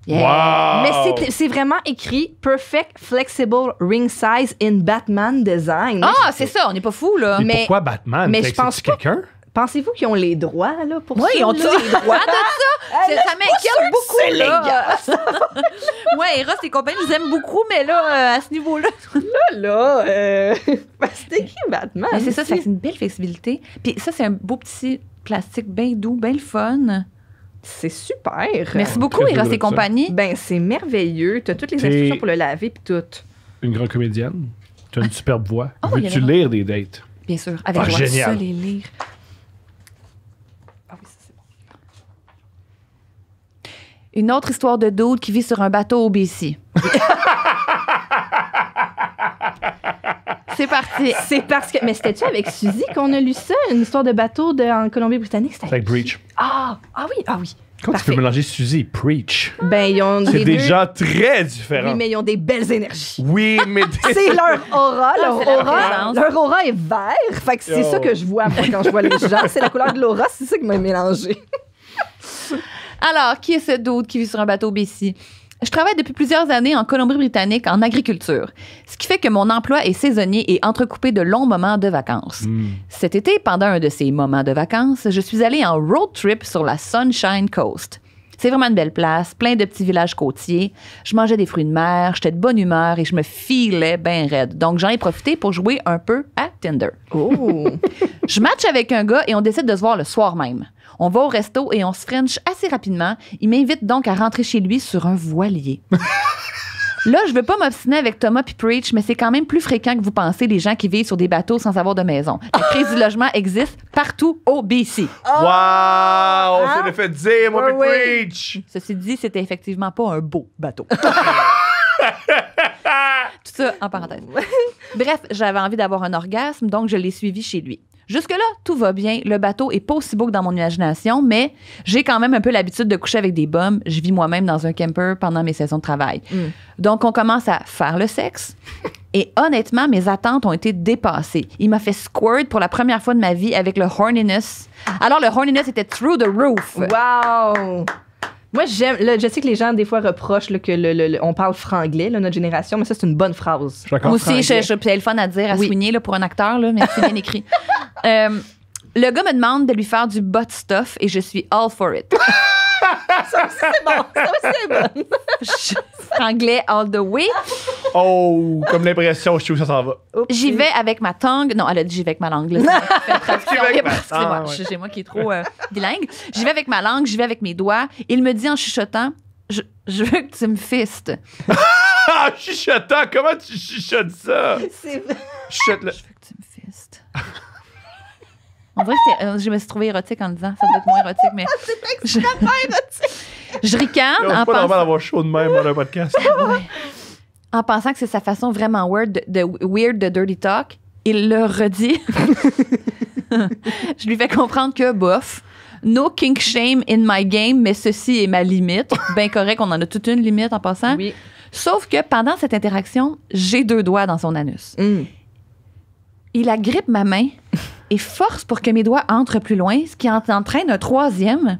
S1: Mais c'est
S2: vraiment écrit Perfect Flexible Ring Size in Batman Design. Ah, c'est ça, on n'est pas fou là. Mais, mais pourquoi Batman Mais je pense quelqu'un Pensez-vous qu'ils ont les droits là, pour ça? Oui, ils ont tous les droits de ça? ça m'inquiète beaucoup. C'est gars. oui,
S3: Eros et compagnie, les aiment beaucoup, mais là, euh, à ce niveau-là.
S2: là, là, euh,
S3: c'était qui Batman? C'est ça, c'est une belle flexibilité. Puis ça, c'est un beau petit plastique bien doux, bien le
S2: fun. C'est super. Merci beaucoup, Eros et compagnie. Ben, c'est merveilleux. Tu as toutes les instructions pour le laver puis tout.
S1: Une grande comédienne. Tu as une superbe voix. Oh, Veux-tu lire des dates? Bien sûr. Avec ah, Génial. de
S2: les lire. Ah
S3: une autre histoire de doute qui vit sur un bateau au BC.
S2: C'est parti. C'est parce que. Mais c'était-tu avec Suzy qu'on a lu ça? Une histoire de bateau en Colombie-Britannique? C'était avec Breach. Ah, ah oui, ah oui. Quand que tu
S1: peux mélanger Suzy et Preach,
S2: ben, ils ont c'est des,
S1: très différents. Oui, mais
S2: ils ont des belles énergies.
S1: Oui, mais c'est leur aura, leur aura, leur
S2: aura est vert. Fait que c'est ça que je vois quand je vois les gens, c'est la couleur de l'aura, c'est ça qui m'a mélangé.
S3: Alors, qui est ce doute qui vit sur un bateau Bessie? Je travaille depuis plusieurs années en Colombie-Britannique en agriculture, ce qui fait que mon emploi est saisonnier et entrecoupé de longs moments de vacances. Hmm. Cet été, pendant un de ces moments de vacances, je suis allée en road trip sur la Sunshine Coast. C'est vraiment une belle place, plein de petits villages côtiers. Je mangeais des fruits de mer, j'étais de bonne humeur et je me filais bien raide. Donc, j'en ai profité pour jouer un peu à Tinder. Oh. je match avec un gars et on décide de se voir le soir même. On va au resto et on se french assez rapidement. Il m'invite donc à rentrer chez lui sur un voilier. Là, je veux pas m'obstiner avec Thomas puis mais c'est quand même plus fréquent que vous pensez les gens qui vivent sur des bateaux sans avoir de maison. La crise du logement existe partout
S1: au BC. Oh! Wow! fait hein? dire, moi
S3: Ceci dit, c'était effectivement pas un beau bateau. Tout ça en parenthèse. Bref, j'avais envie d'avoir un orgasme, donc je l'ai suivi chez lui. Jusque-là, tout va bien. Le bateau est pas aussi beau que dans mon imagination, mais j'ai quand même un peu l'habitude de coucher avec des bombes. Je vis moi-même dans un camper pendant mes saisons de travail. Mm. Donc, on commence à faire le sexe. Et honnêtement, mes attentes ont été dépassées. Il m'a fait squirt pour la première fois de ma vie avec le horniness. Alors, le horniness était through the
S2: roof. Wow! Moi, j'aime. je sais que les gens, des fois, reprochent là, que le, on parle franglais, là, notre génération, mais ça, c'est une bonne phrase. Moi aussi, je, je- le fun à dire, à Oui. souligner là, pour un
S3: acteur, là, mais c'est bien écrit. Euh, le gars me demande de lui faire du butt stuff et je suis all for it.
S2: ça aussi, c'est bon. Ça aussi, c'est bon.
S3: Anglais all the way.
S1: Oh, comme l'impression, je suis où ça s'en va.
S3: J'y vais avec ma tongue. Non, elle a dit j'y vais avec ma langue. J'ai moi
S1: c'est ah,
S3: moi qui est trop euh, bilingue. J'y vais avec ma langue, j'y vais avec mes doigts. Il me dit en chuchotant Je, veux que tu me fistes.
S1: Ah, chuchotant, comment tu chuchotes ça? C'est vrai. chuchote Je veux que tu me fistes.
S3: On dirait que euh, je me suis trouvée érotique en disant. Ça doit être moins érotique, mais. c'est pas je... érotique. je ricane. pas normal
S1: d'avoir chaud même
S3: En pensant que c'est sa façon vraiment weird de, weird dirty talk, il le redit. je lui fais comprendre que bof. No kink shame in my game, mais ceci est ma limite. Bien correct, on en a toute une limite en passant. Sauf que pendant cette interaction, j'ai deux doigts dans son anus. Mm. Il agrippe ma main et force pour que mes doigts entrent plus loin, ce qui entraîne un troisième.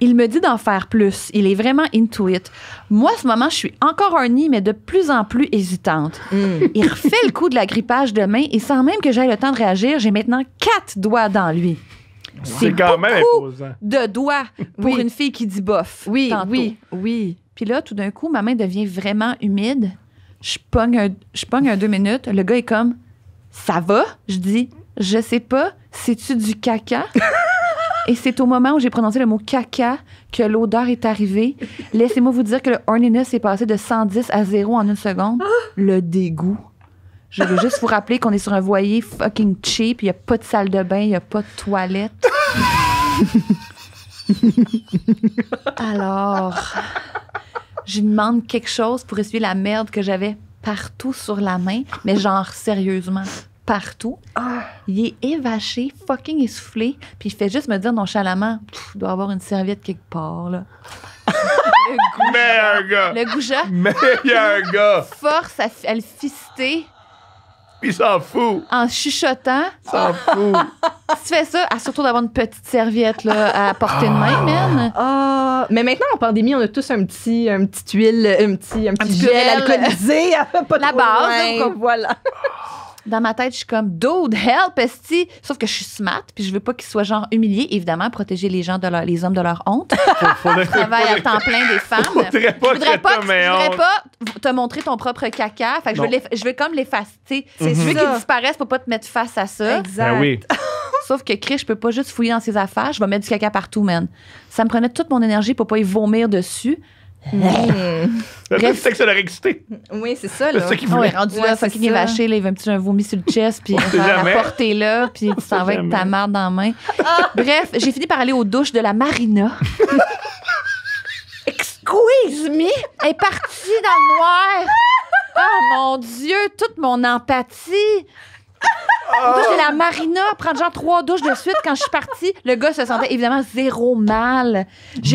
S3: Il me dit d'en faire plus. Il est vraiment intuit. Moi, ce moment, je suis encore un nid, mais de plus en plus hésitante. Mm. Il refait le coup de l'agrippage de main et sans même que j'aie le temps de réagir, j'ai maintenant quatre doigts dans lui.
S1: C'est quand même
S3: De doigts pour une fille qui dit bof. Oui, oui, oui. Puis là, tout d'un coup, ma main devient vraiment humide. Je pogne, je pogne un deux minutes. Le gars est comme Ça va? Je dis je sais pas, c'est-tu du caca? Et c'est au moment où j'ai prononcé le mot caca que l'odeur est arrivée. Laissez-moi vous dire que le horniness est passé de 110 à 0 en une seconde. Ah! Le dégoût. Je veux juste vous rappeler qu'on est sur un voyer fucking cheap. Il y a pas de salle de bain, il n'y a pas de toilette. Alors, je demande quelque chose pour essuyer la merde que j'avais partout sur la main, mais genre sérieusement partout. Ah. Il est évaché, fucking essoufflé, puis il fait juste me dire nonchalamment il doit avoir une serviette quelque part, là.
S1: le goujat. Mais il Le goujat. un gars.
S3: Force à, le fister.
S1: Il s'en fout.
S3: En
S2: chuchotant.
S3: S'en fout.
S2: tu fais ça, surtout d'avoir une petite serviette là, à portée de main, man. Ah. Ah. mais maintenant, en pandémie, on a tous un petit, un petit huile, un petit, un petit, gel, alcoolisé. Pas La base, donc, voilà. Dans ma tête, je suis comme,
S3: dude, help, esti. Sauf que je suis smart, puis je veux pas qu'il soit genre humilié. Évidemment, protéger les gens de les hommes de leur honte. je travaille à temps plein des femmes. je voudrais pas, voudrais pas te montrer ton propre caca. Fait que je veux, comme l'effacer. Mm -hmm. Je veux qu'ils disparaissent pour pas te mettre face à ça. Exact. Ben Sauf que Chris, je peux pas juste fouiller dans ses affaires. Je vais mettre du caca partout, man. Ça me prenait toute mon énergie pour pas y vomir dessus. Hmm. Bref. C'est que ça
S1: leur excité.
S2: Oui, c'est ça.
S3: Là. C'est ça qui vous rendu là, fucking là, il va un petit un vomi sur le chest, puis il la là, puis tu s'en vas avec ta marde dans la main. Bref, j'ai fini par aller aux douches de la marina. Excuse me! Elle est partie dans le noir. Oh mon Dieu, toute mon empathie.
S2: C'est la
S3: marina, prendre genre trois douches de suite quand je suis partie. Le gars se sentait évidemment zéro mal.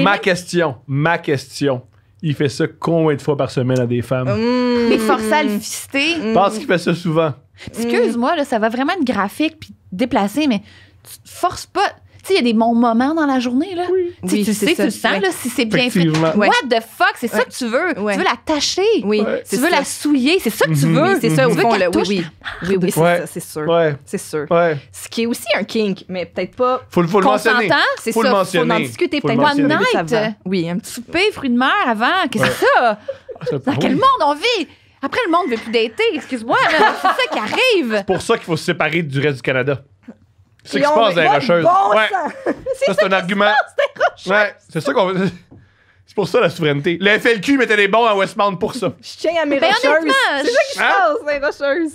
S3: Ma
S1: question, ma question il fait ça combien de fois par semaine à des femmes? Il
S3: mm. Mais à le fister. Je mm. Parce qu'il fait ça souvent. Excuse-moi, là, ça va vraiment être graphique puis déplacé, mais tu forces pas. Tu sais, il y a des bons moments dans la journée, là.
S2: tu sais, tu le sens,
S3: là, si c'est bien fait. What the fuck? C'est ça que tu veux. Tu veux la tacher
S2: Oui. Tu veux la souiller. C'est ça que tu mhm. veux. C'est ça, au fond, qu'elle Oui, oui. Ah, oui, oui, c'est sûr. C'est sûr. Ce qui est aussi un kink, mais peut-être pas. Faut, faut le mentionner. C'est ça. Faut en discuter. Peut-être one night. Oui, un petit souper, fruit de mer avant. Qu'est-ce que ah, c'est ça? Dans quel
S3: monde on vit? Après, le monde ne veut plus dater, excuse-moi. C'est ça qui
S1: arrive. C'est pour ça qu'il faut se séparer du reste du Canada. C'est ce qui se passe dans les rocheuses. Bon
S2: ouais. Ça, c'est un
S1: argument. Ouais, c'est ça qu'on C'est pour ça la souveraineté. L'FLQ mettait des bons à Westmount pour ça. Je
S2: tiens à mes ben, rocheuses. C'est ça qui se hein? passe dans les rocheuses.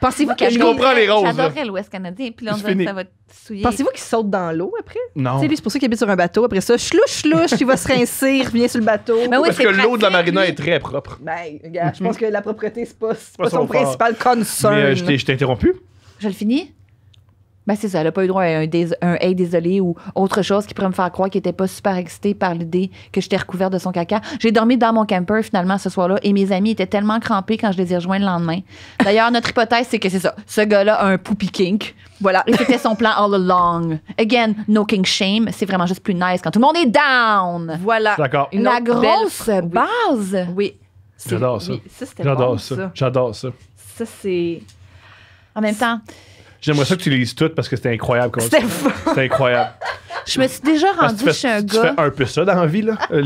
S2: Pensez-vous que je comprends les roses. J'adorais
S3: l'Ouest canadien, puis là, on dirait ça va te souiller. Pensez-vous
S2: qu'il saute dans l'eau après? Non. C'est pour ça qu'il habite sur un bateau. Après ça, chlouche, chlouche, il va se rincer, il revient sur le bateau. Ben Parce que l'eau de la marina est
S1: très propre. Ben,
S2: regarde, je pense que la propreté, c'est pas,
S1: pas, son, principal concern. Mais euh, je t'ai interrompu.
S2: Je le finis? ben c'est ça, elle n'a pas eu droit
S3: à un, hey, désolé ou autre chose qui pourrait me faire croire qu'elle n'était pas super excitée par l'idée que j'étais recouverte de son caca. J'ai dormi dans mon camper finalement ce soir-là et mes amis étaient tellement crampés quand je les ai rejoints le lendemain. D'ailleurs, notre hypothèse, c'est que c'est ça. Ce gars-là a un poopy kink. Voilà. c'était son plan all along. Again, no kink shame. C'est vraiment juste plus nice quand tout le monde est down. Voilà. D'accord. La grosse base. Oui. J'adore ça.
S1: J'adore ça. J'adore ça.
S3: Ça, c'est. En même temps,
S1: J'aimerais ça que tu lises toutes parce que c'était incroyable. Comme c'était fou. C'était incroyable.
S2: je me suis déjà rendue chez un gars. Tu fais
S1: un peu ça dans la vie, là. Euh,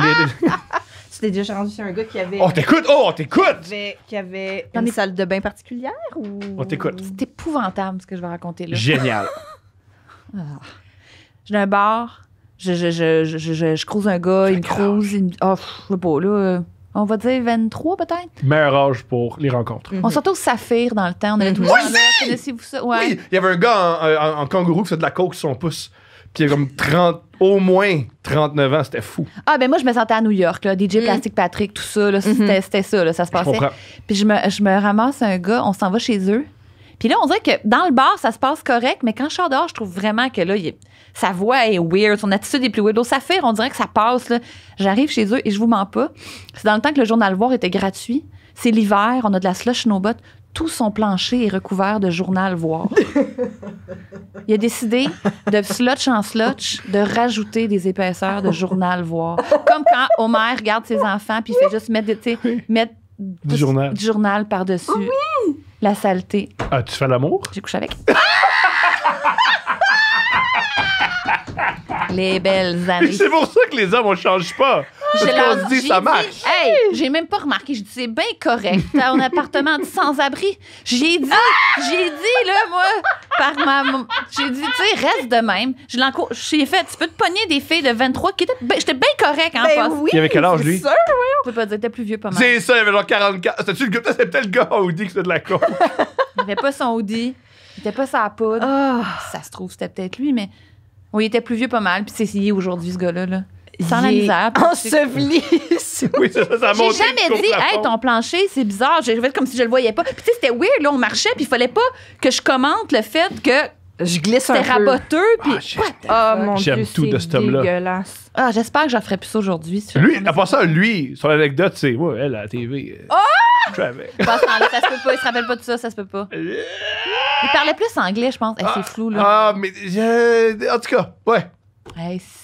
S2: tu t'es déjà rendu chez un gars qui avait. Oh t'écoute!
S1: Oh, on t'écoute!
S2: Qui avait, qui avait une salle de bain particulière ou. On t'écoute. C'est épouvantable
S3: ce que je vais raconter là. Génial. Ah. J'ai un bar. Je, je, je, je, je, croise un gars, il me croise, il me. Oh, je sais pas, là. Euh, on va dire 23 peut-être.
S1: Meilleur âge pour les rencontres. On mhm.
S3: sortait au Saphir dans le temps. Mhm. Oui,
S1: il y avait un gars euh, en, kangourou qui faisait de la coke sur son pouce. Puis il y avait comme 30, au moins 39 ans, c'était fou.
S3: Ah, ben moi, je me sentais à New York, là, DJ mhm. Plastic Patrick, tout ça, là, c'était, ça, là, ça se passait. Puis je me, je me ramasse un gars, on s'en va chez eux. Puis là, on dirait que dans le bar, ça se passe correct, mais quand je sors dehors, je trouve vraiment que là, sa voix est weird, son attitude est plus weird. ça fait, on dirait que ça passe. J'arrive chez eux et je vous mens pas. C'est dans le temps que le journal Voir était gratuit. C'est l'hiver, on a de la slush bottes. Tout son plancher est recouvert de journal Voir. il a décidé de slush en slush de rajouter des épaisseurs de journal Voir. Comme quand Homer regarde ses enfants puis il fait juste mettre, du,
S1: journal.
S3: par-dessus. Oui! la saleté.
S1: As-tu ah, fait l'amour? J'ai couché avec.
S3: Les belles années. C'est
S1: pour ça que les hommes, on change pas. Parce qu'on se dit, ça marche.
S3: hey, j'ai même pas remarqué. Je dis, c'est bien correct. T'as un appartement de sans-abri. J'ai dit, j'ai dit, là, moi, par ma. J'ai dit, tu sais, reste de même. Je l'encours. J'ai fait, tu peux te pogner des filles de 23 qui étaient. Ben, j'étais bien correct, en hein, ben oui, Il avait quel âge, lui? C'est sûr, oui. Je peux pas dire, t'es plus vieux, pas mal. C'est
S1: ça, il avait genre 44. C'était-tu le gars? C'était peut-être le gars Audi qui c'est de la con.
S3: il avait pas son Audi. Il était pas sa poudre. Ah. Ça se trouve, c'était peut-être lui, mais. Oui, il était plus vieux pas mal, puis c'est essayé aujourd'hui, ce gars-là. Là. Sans la misère. Enseveli
S2: Oui, ça, ça, J'ai jamais dit, hey,
S3: ton plancher, c'est bizarre. Je vais comme si je le voyais pas. Puis, tu sais, c'était weird, là, on marchait, puis il fallait pas que je commente le fait que je glisse un C'était raboteux, puis... oh, mon
S1: J'aime tout de ce homme-là.
S3: Ah, j'espère que j'en ferai plus aujourd'hui.
S1: Lui, à part ça, lui, son anecdote, c'est ouais, à la TV.
S3: oh euh, ah! ça se peut pas. Il se rappelle pas de ça, ça se peut pas. Il parlait plus anglais, je pense. c'est flou, là. Ah, mais. Euh, en tout cas, ouais.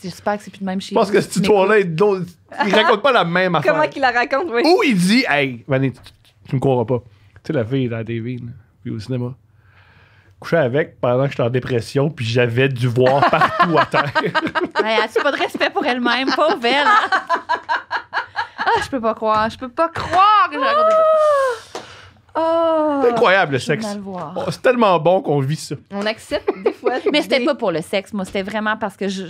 S3: j'espère que c'est
S2: plus de même chez Je pense que ce Mais-
S1: là il raconte pas la même affaire. Comment
S2: qu'il la raconte, oui. Ou il dit,
S1: hey, Vanny, tu, me croiras pas. Tu sais, la fille dans la TV, puis au cinéma couché avec pendant que j'étais en dépression, puis j'avais du voir partout à terre.
S3: a pas de respect pour elle-même, pauvre elle. Hein? Ah, je peux pas croire, je peux pas croire que j'ai raconté ça. Ah!
S1: c'est incroyable le sexe. Oh, c'est tellement bon qu'on vit ça.
S3: On accepte des fois. Mais c'était pas pour le sexe, moi, c'était vraiment parce que je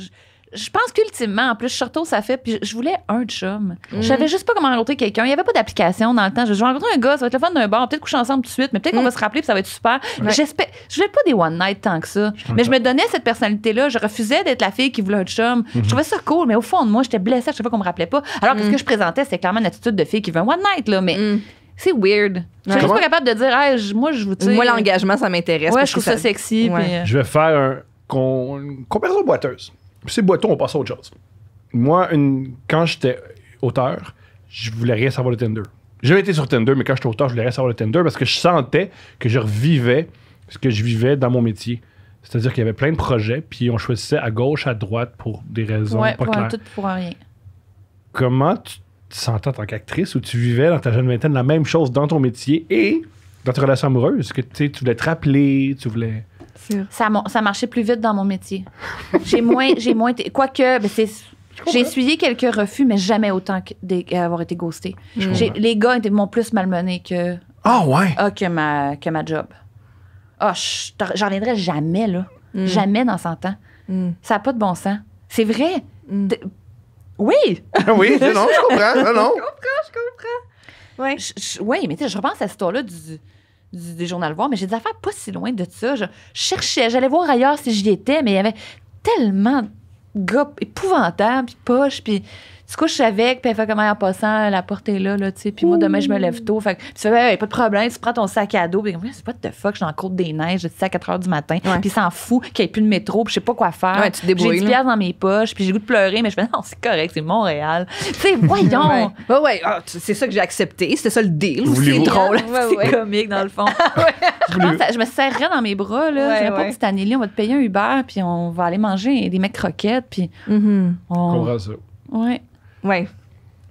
S3: je pense qu'ultimement, en plus, surtout, ça fait. Puis je voulais un chum. Mm. Je savais juste pas comment rencontrer quelqu'un. Il n'y avait pas d'application dans le temps. Je vais rencontrer un gars, ça va être le fun d'un bar, peut-être coucher ensemble tout de suite, mais peut-être qu'on mm. va se rappeler, puis ça va être super. J'espère. Je voulais pas des one night tant que ça. mais je me donnais cette personnalité-là. Je refusais d'être la fille qui voulait un chum. Mm-hmm. Je trouvais ça cool, mais au fond de moi, j'étais blessée. Je chaque pas qu'on me rappelait pas. Alors que ce mm. que je présentais, c'était clairement une attitude de fille qui veut un one night, là. Mais c'est weird. Je suis pas capable de dire, moi, je vous tiens. Moi, l'engagement, ça m'intéresse. je trouve ça, sexy. Euh, je
S1: vais faire un. Con... boiteuse c'est boiton, on passe à autre chose. Moi, une, quand j'étais auteur, je voulais rien savoir de Tinder. J'avais été sur Tinder, mais quand j'étais auteur, je voulais rien savoir de Tinder parce que je sentais que je revivais ce que je vivais dans mon métier. C'est-à-dire qu'il y avait plein de projets, puis on choisissait à gauche, à droite pour des raisons ouais, pas pour claires. tout pour rien. Comment tu te sentais en tant qu'actrice où tu vivais dans ta jeune vingtaine la même chose dans ton métier et dans ta relation amoureuse? Que tu voulais te rappeler, tu voulais.
S3: Ça, ça marchait plus vite dans mon métier. j'ai moins. j'ai moins Quoique, ben, c'est. J'ai essuyé quelques refus, mais jamais autant d'avoir été ghosté. Les gars étaient, mon plus malmené que. Ah, ouais? Ah, que ma, job. Ah, j'en reviendrai jamais, là. Mm. Jamais dans 100 ans. Mm. Ça n'a pas de bon sens. C'est vrai. Mm. Oui.
S1: oui, non, je comprends. Je comprends, je
S3: comprends. Oui, mais tu sais, je repense à cette histoire-là du des journaux à voir, mais j'ai des affaires pas si loin de ça. Je cherchais, j'allais voir ailleurs si j'y étais, mais il y avait tellement de gars épouvantables, puis poche puis tu couches avec, puis elle fait comment en passant, la porte est là, là, tu sais. Puis moi, demain, je me lève tôt. Fait que, tu fais, hey, pas de problème, tu prends ton sac à dos. Puis c'est pas de fuck, je suis en côte des neiges, je suis à 4 h du matin. Ouais. Puis s'en fout qu'il n'y ait plus de métro, puis je sais pas quoi faire. Ouais, tu J'ai 10 piastres dans mes poches, puis j'ai goût de pleurer, mais je fais, non, c'est correct, c'est Montréal. Tu sais, voyons. ouais, ouais, ah, c'est ça que j'ai accepté. C'était ça le deal. C'est drôle. c'est comique, dans le fond. je, je me serrerais dans mes bras, là. je pas cette année on va te payer un Uber, puis on va aller manger des mecs croquettes, puis. Mm-hmm.
S2: Ouais. Ouais.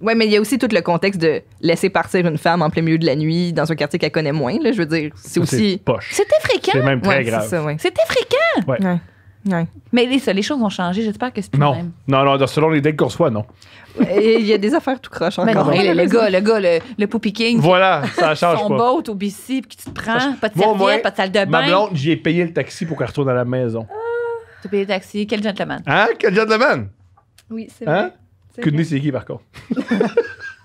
S2: Ouais, mais il y a aussi tout le contexte de laisser partir une femme en plein milieu de la nuit dans un quartier qu'elle connaît moins. Là, je veux dire, c'est aussi.
S1: C'était fréquent. C'est même très grave.
S2: C'était fréquent. Ouais. ouais. Mais les, choses ont changé. J'espère que c'est non.
S1: Même. non. Non, selon les dates qu'on reçoit, non.
S3: Il y a des affaires tout croche encore. le, gars, le gars, le, le Poopy King.
S1: Voilà, ça change pas. Son boat
S3: au BC, puis tu te prends, pas de serviette, pas de salle de bain. Ma blonde,
S1: j'ai payé le taxi pour qu'elle retourne à la maison. Ah.
S3: Tu T'as payé le taxi. Quel gentleman.
S1: Hein? Quel gentleman?
S3: Oui, c'est hein? vrai.
S1: Aucune idée, c'est qui, par contre.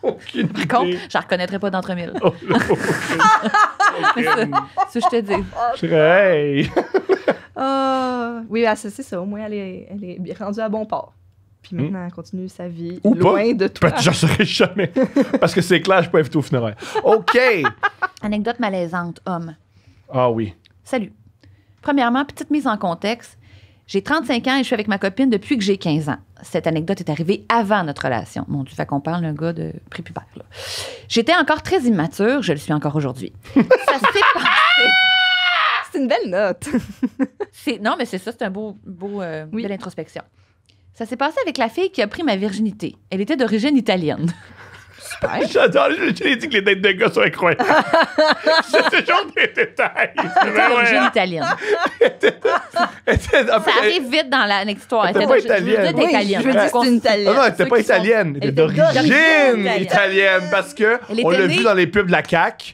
S3: Aucune Par contre, je la reconnaîtrais pas d'entre
S2: mille. Oh, c'est ce que je
S1: te dis.
S2: Ah, oui, ah, c'est ça. Au moins, elle est, rendue à bon port. Puis hmm? maintenant, elle continue sa vie Ou loin de toi. Peut-être ben,
S1: que j'en jamais. Parce que c'est clair, je peux pas invité au funéraire. OK!
S3: Anecdote malaisante, homme. Ah oui. Salut. Premièrement, petite mise en contexte. J'ai 35 ans et je suis avec ma copine depuis que j'ai 15 ans cette anecdote est arrivée avant notre relation. Mon Dieu, fait qu'on parle d'un gars de prépubère. J'étais encore très immature, je le suis encore aujourd'hui. Ça s'est
S2: passé. C'est une belle note.
S3: non, mais c'est ça, c'est un beau, beau euh, belle introspection. Ça s'est passé avec la fille qui a pris ma virginité. Elle était d'origine italienne.
S1: J'adore, je l'ai dit que les dates de gars sont incroyables. c'est genre des détails. C'est d'origine italienne. Ça
S3: arrive vite dans l'histoire. Elle était pas italienne. Je veux dire que c'est une italienne.
S1: Ah non, elle était pas italienne. Elle était d'origine italienne parce que on l'a vu dans les pubs de la CAQ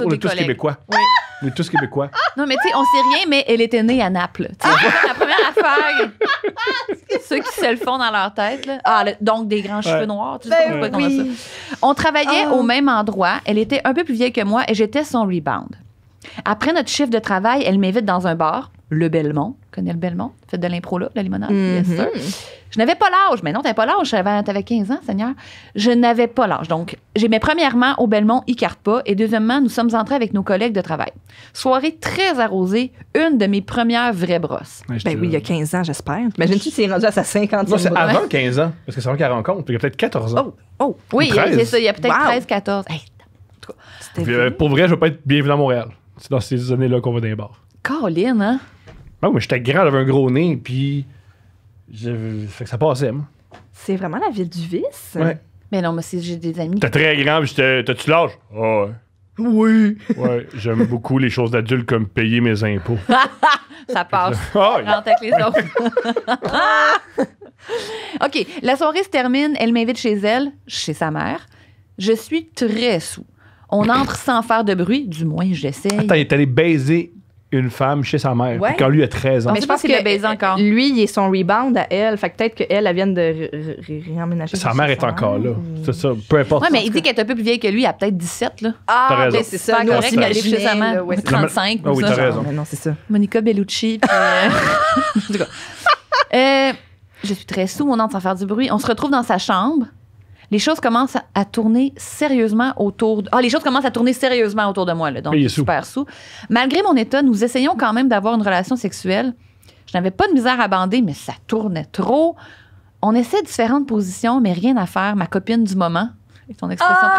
S1: on est tous québécois. Oui. On est tous québécois.
S3: Non, mais tu sais, on sait rien, mais elle était née à Naples. C'est la première affaire. Ceux qui se le font dans leur tête. Là. Ah, donc des grands cheveux noirs. Tu ben On travaillait ah. au même endroit. Elle était un peu plus vieille que moi et j'étais son rebound. Après notre chiffre de travail, elle m'invite dans un bar, le Belmont. Connais le Belmont? Faites de l'impro là, la limonade, mhm. Je n'avais pas l'âge. Mais non, tu n'as pas l'âge. avais 15 ans, Seigneur. Je n'avais pas l'âge. Donc, j'aimais premièrement au Belmont, ils pas. Et deuxièmement, nous sommes entrés avec nos collègues de travail. Soirée très arrosée, une
S2: de mes premières vraies brosses. ben oui, il y a 15 ans, j'espère. imagine tu tu si rendu à sa 50 ans? C'est avant
S1: 15 ans, parce que c'est avant qu'elle rencontre. Il y a peut-être 14 ans.
S2: Oh, oh. oui, c'est ça. Il y a peut-être 13, 14.
S1: Euh, pour vrai, je veux pas être bienvenue à Montréal. C'est dans ces années-là qu'on va dans les bars.
S3: hein?
S1: Ah oui, mais j'étais grand, j'avais un gros nez, puis. Je... Fait que ça passait, moi.
S3: C'est vraiment la ville du vice? Oui. – Mais non, mais j'ai des amis. T'es
S1: très grand, puis t'as-tu l'âge? Oh, ouais. Oui. ouais, j'aime beaucoup les choses d'adultes comme payer mes impôts.
S3: ça passe. Oh, Rentre avec les autres. OK, la soirée se termine, elle m'invite chez elle, chez sa mère. Je suis très sous.
S2: On entre sans faire de bruit, du moins j'essaie.
S1: Attends, il est allé baiser une femme chez sa mère quand lui a 13 ans. Mais je pense qu'il
S2: a baisé encore. Lui, il est son rebound à elle. Fait que peut-être qu'elle, elle vient de réaménager Sa mère est
S1: encore là. Hmm. C'est ça, peu importe. Ouais, mais il dit
S2: qu'elle est un peu plus vieille que lui, elle a peut-être
S3: 17. Là. Ah, mais c'est ça. Nous, on
S2: s'est chez sa mère.
S3: 35. Ah oui, t'as raison. Non,
S2: c'est
S1: ça.
S3: Monica Bellucci. Euh, euh, je suis très sous, on entre sans faire du bruit. On se retrouve dans sa chambre les choses commencent à tourner sérieusement autour. De... Ah, les choses commencent à tourner sérieusement autour de moi, là. Donc, super sous. Malgré mon état, nous essayons quand même d'avoir une relation sexuelle. Je n'avais pas de misère à bander, mais ça tournait trop. On essaie différentes positions, mais rien à faire. Ma copine du moment est ton expression ah!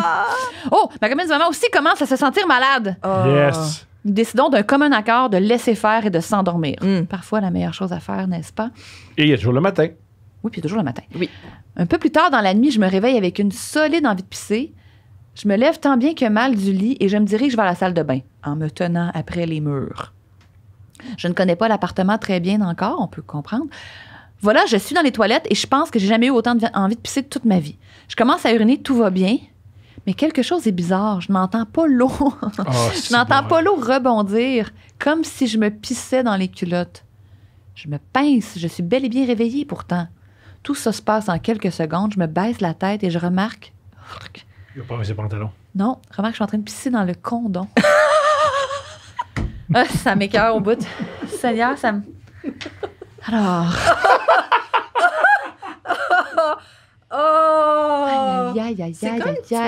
S3: préférée. oh, ma copine du moment aussi commence à se sentir malade. Ah. Yes. Nous décidons d'un commun accord de laisser faire et de s'endormir. Hmm. Parfois, la meilleure chose à faire, n'est-ce pas?
S1: Et il y a toujours le matin.
S3: Oui, puis toujours le matin. Oui. Un peu plus tard dans la nuit, je me réveille avec une solide envie de pisser. Je me lève tant bien que mal du lit et je me dirige vers la salle de bain, en me tenant après les murs. Je ne connais pas l'appartement très bien encore, on peut comprendre. Voilà, je suis dans les toilettes et je pense que j'ai jamais eu autant envie de pisser de toute ma vie. Je commence à uriner, tout va bien, mais quelque chose est bizarre. Je n'entends pas l'eau. Ah, je n'entends pas l'eau rebondir, comme si je me pissais dans les culottes. Je me pince, je suis bel et bien réveillée pourtant. Tout ça se passe en quelques secondes. Je me baisse la tête et je remarque.
S1: Il n'a pas mis ses pantalons.
S3: Non, remarque, que je suis en train de pisser dans le condom. Ah, ça m'écœure au bout. Seigneur, ça me. Alors. Oh! C'est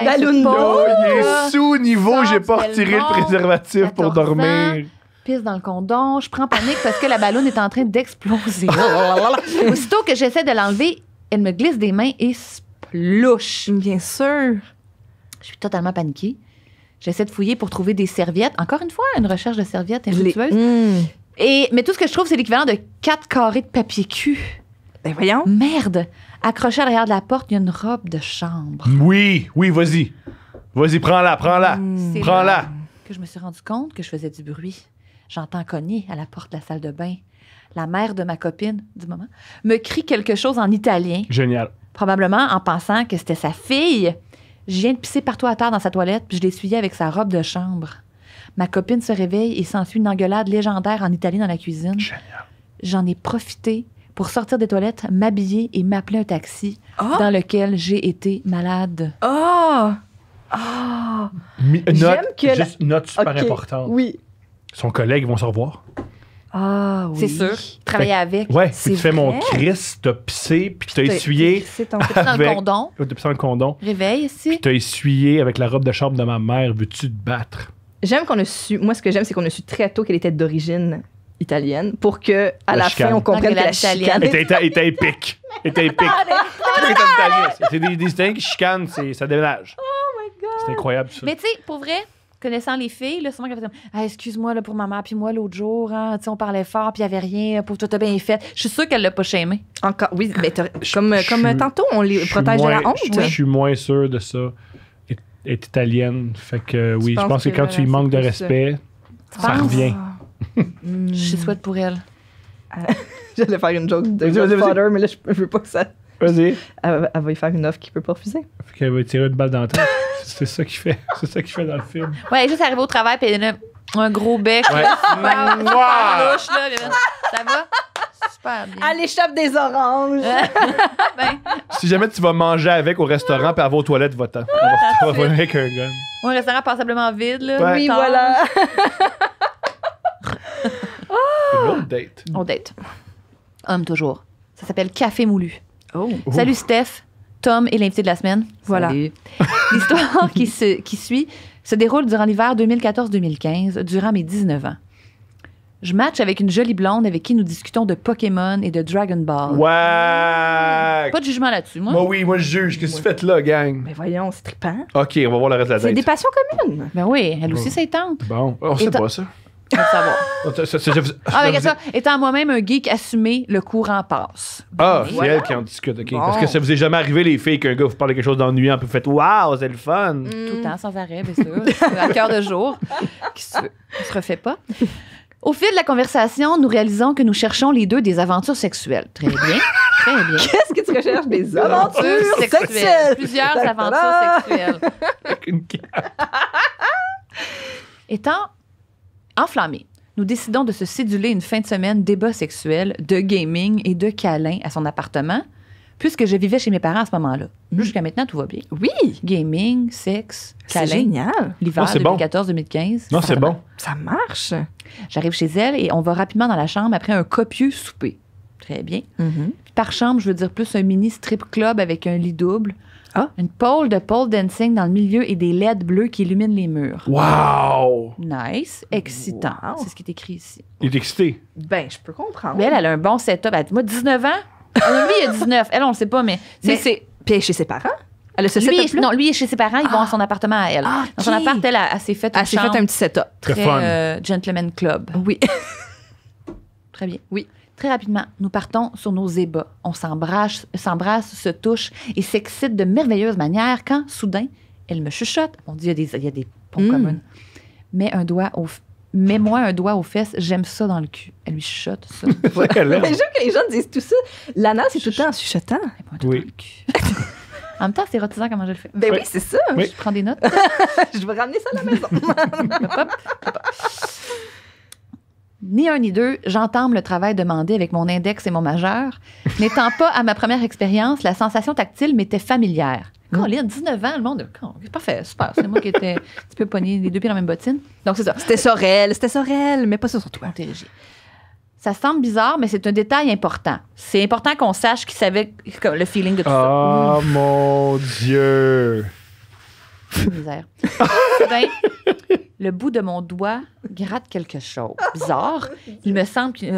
S3: la lune. il est
S1: sous niveau, j'ai pas retiré le préservatif pour dormir
S3: pisse dans le condom, je prends panique parce que la ballonne est en train d'exploser. Aussitôt que j'essaie de l'enlever, elle me glisse des mains et
S2: splouche. Bien sûr.
S3: Je suis totalement paniquée. J'essaie de fouiller pour trouver des serviettes. Encore une fois, une recherche de serviettes infructueuse. Hmm. Et, mais tout ce que je trouve, c'est l'équivalent de quatre carrés de papier cul. Ben voyons. Merde! Accroché à l'arrière de la porte, il y a une robe de chambre.
S1: Oui, oui, vas-y. Vas-y, prends-la, prends-la. Prends-la.
S3: Que je me suis rendu compte que je faisais du bruit. J'entends cogner à la porte de la salle de bain. La mère de ma copine, du moment, me crie quelque chose en italien. Génial. Probablement en pensant que c'était sa fille. Je viens de pisser partout à terre dans sa toilette, puis je l'essuyais avec sa robe de chambre. Ma copine se réveille et s'ensuit une engueulade légendaire en italien dans la cuisine. Génial. J'en ai profité pour sortir des toilettes, m'habiller et m'appeler un taxi oh! dans lequel j'ai été malade.
S2: Oh! Ah!
S1: J'aime note super importante. Oui son collègue vont se revoir.
S2: Ah oui. C'est sûr. Travailler avec. Ouais, puis tu fais mon Chris,
S1: t'as pissé, puis t'as essuyé. C'est ton pissé dans le condom. T'as pissé dans condom.
S2: Réveil ici. Puis t'as
S1: essuyé avec la robe de chambre de ma mère. Veux-tu te battre?
S2: J'aime qu'on a su. Moi, ce que j'aime, c'est qu'on a su très tôt qu'elle était
S1: d'origine
S2: italienne pour que à la, fin on comprenne que la, chicane... Elle était
S1: épique était épique ah, c'est des, des, des, des ça déménage oh my god c'est incroyable mais tu
S3: sais pour vrai connaissant les filles, là, souvent, comme, ah, excuse-moi, là, pour maman, puis moi, l'autre jour, hein, on parlait fort, puis il n'y avait rien, euh, pour toi, t'as bien fait. Je suis sûre qu'elle l'a pas chémé. Encore, oui, mais
S2: comme, comme tantôt, on les protège de la honte. Je, suis
S1: moins sûr de ça. Est, est italienne, fait que oui, je pense que, quand tu lui manques de euh, respect, ça, revient.
S2: je souhaite pour elle. J'allais faire une joke de father, mais là, je veux
S1: pas que ça Vas-y. Elle, va lui faire une offre qu'il peut pas refuser. elle va lui tirer une balle dans le c'est ça qu'il fait. C'est ça qu'il fait dans le film.
S3: Ouais, juste au travail, puis elle a un, gros bec. Ouais. Là,
S2: ça va? Super bien. Elle échappe des oranges.
S1: Ben, si jamais tu vas manger avec au restaurant, puis elle va aux toilettes, va-t'en. On va avec un gun.
S3: un restaurant passablement vide, là. Oui, voilà. on date. On date. Homme toujours. Ça s'appelle Café Moulu. Oh. Oh. Salut Steph, Tom et l'invité de la semaine. Voilà. L'histoire qui, se, qui suit se déroule durant l'hiver 2014-2015, durant mes 19 ans. Je match avec une jolie blonde avec qui nous discutons de Pokémon et de Dragon Ball. Ouais!
S1: Ah. Pas de jugement là-dessus, moi. oui, moi, je juge. Qu'est-ce que tu fais là, gang? Mais
S3: voyons, c'est trippant.
S1: OK, on va voir le reste de la date. C'est des
S3: passions communes. Ben oui, elle aussi, c'est
S1: Bon, on sait pas ça. Ah, ça, ah, ça,
S3: étant moi-même un geek assumé, le courant passe. Ah, c'est elle qui
S1: en discute, OK. Parce que ça vous est jamais arrivé, les filles, qu'un gars vous parle de quelque chose d'ennuyant, puis vous faites Waouh, c'est le fun. Tout
S3: le temps, sans arrêt, bien sûr. à cœur de jour. Qui se, on se refait pas. Au fil de la conversation, nous réalisons que nous cherchons les deux des aventures sexuelles. Très bien. Très bien. Qu'est-ce
S2: que tu recherches des aventures sexuelles? Plusieurs aventures
S3: sexuelles. Avec une Étant Enflammé, nous décidons de se céduler une fin de semaine débat sexuel, de gaming et de câlins à son appartement, puisque je vivais chez mes parents à ce moment-là. Mm. Jusqu'à maintenant, tout va bien. Oui! Gaming, sexe, câlins. C'est génial! L'hiver 2014-2015. Non, c'est bon. Ça marche! J'arrive chez elle et on va rapidement dans la chambre après un copieux souper. Très bien. Mm-hmm. Par chambre, je veux dire plus un mini strip club avec un lit double, ah. Une pole de pole dancing dans le milieu et des LED bleus qui illuminent les murs. Wow! Nice. Excitant. C'est ce qui est écrit ici. Il est excité. Ben, je peux comprendre. Mais elle, a un bon setup. Elle a moi, 19 ans. lui, il a 19. Elle, on ne sait pas, mais. Puis c'est, est chez ses parents? Elle a ce lui, Non, lui est chez ses parents, ils vont à son ah. appartement à elle. Ah, dans son appart, elle, elle, elle s'est faite Elle s'est faite un petit setup. Très, Très fun. Euh, gentleman club. Oui. Très bien. Oui. Très rapidement, nous partons sur nos ébats. On s'embrasse, se touche et s'excite de merveilleuses manières quand, soudain, elle me chuchote. On dit, il y, y a des, ponts hmm. communs. Mets un doigt au, mets-moi un doigt aux fesses, j'aime ça dans le cul. Elle lui chuchote ça. Voilà. Mais que les gens disent tout ça. Lana, c'est tout le temps en chuchotant.
S1: Oui. le cul.
S3: en même temps, c'est érotisant comment je le fais. Ben oui, c'est ça. Je prends des notes.
S2: je vais ramener ça à la maison
S3: ni un ni deux, j'entends le travail demandé avec mon index et mon majeur. N'étant pas à ma première expérience, la sensation tactile m'était familière. Quand on lit 19 ans, le monde, c'est parfait, super. C'est moi qui étais un petit peu pogné les deux pieds dans la même bottine. Donc, c'est ça. C'était Sorel, c'était Sorel, mais pas ça sur toi. Ça semble bizarre, mais c'est un détail important. C'est important qu'on sache qu'il savait le feeling de tout ça. Oh
S1: mon Dieu!
S3: Ben, le bout de mon doigt gratte quelque chose. Bizarre. Il me semble qu'il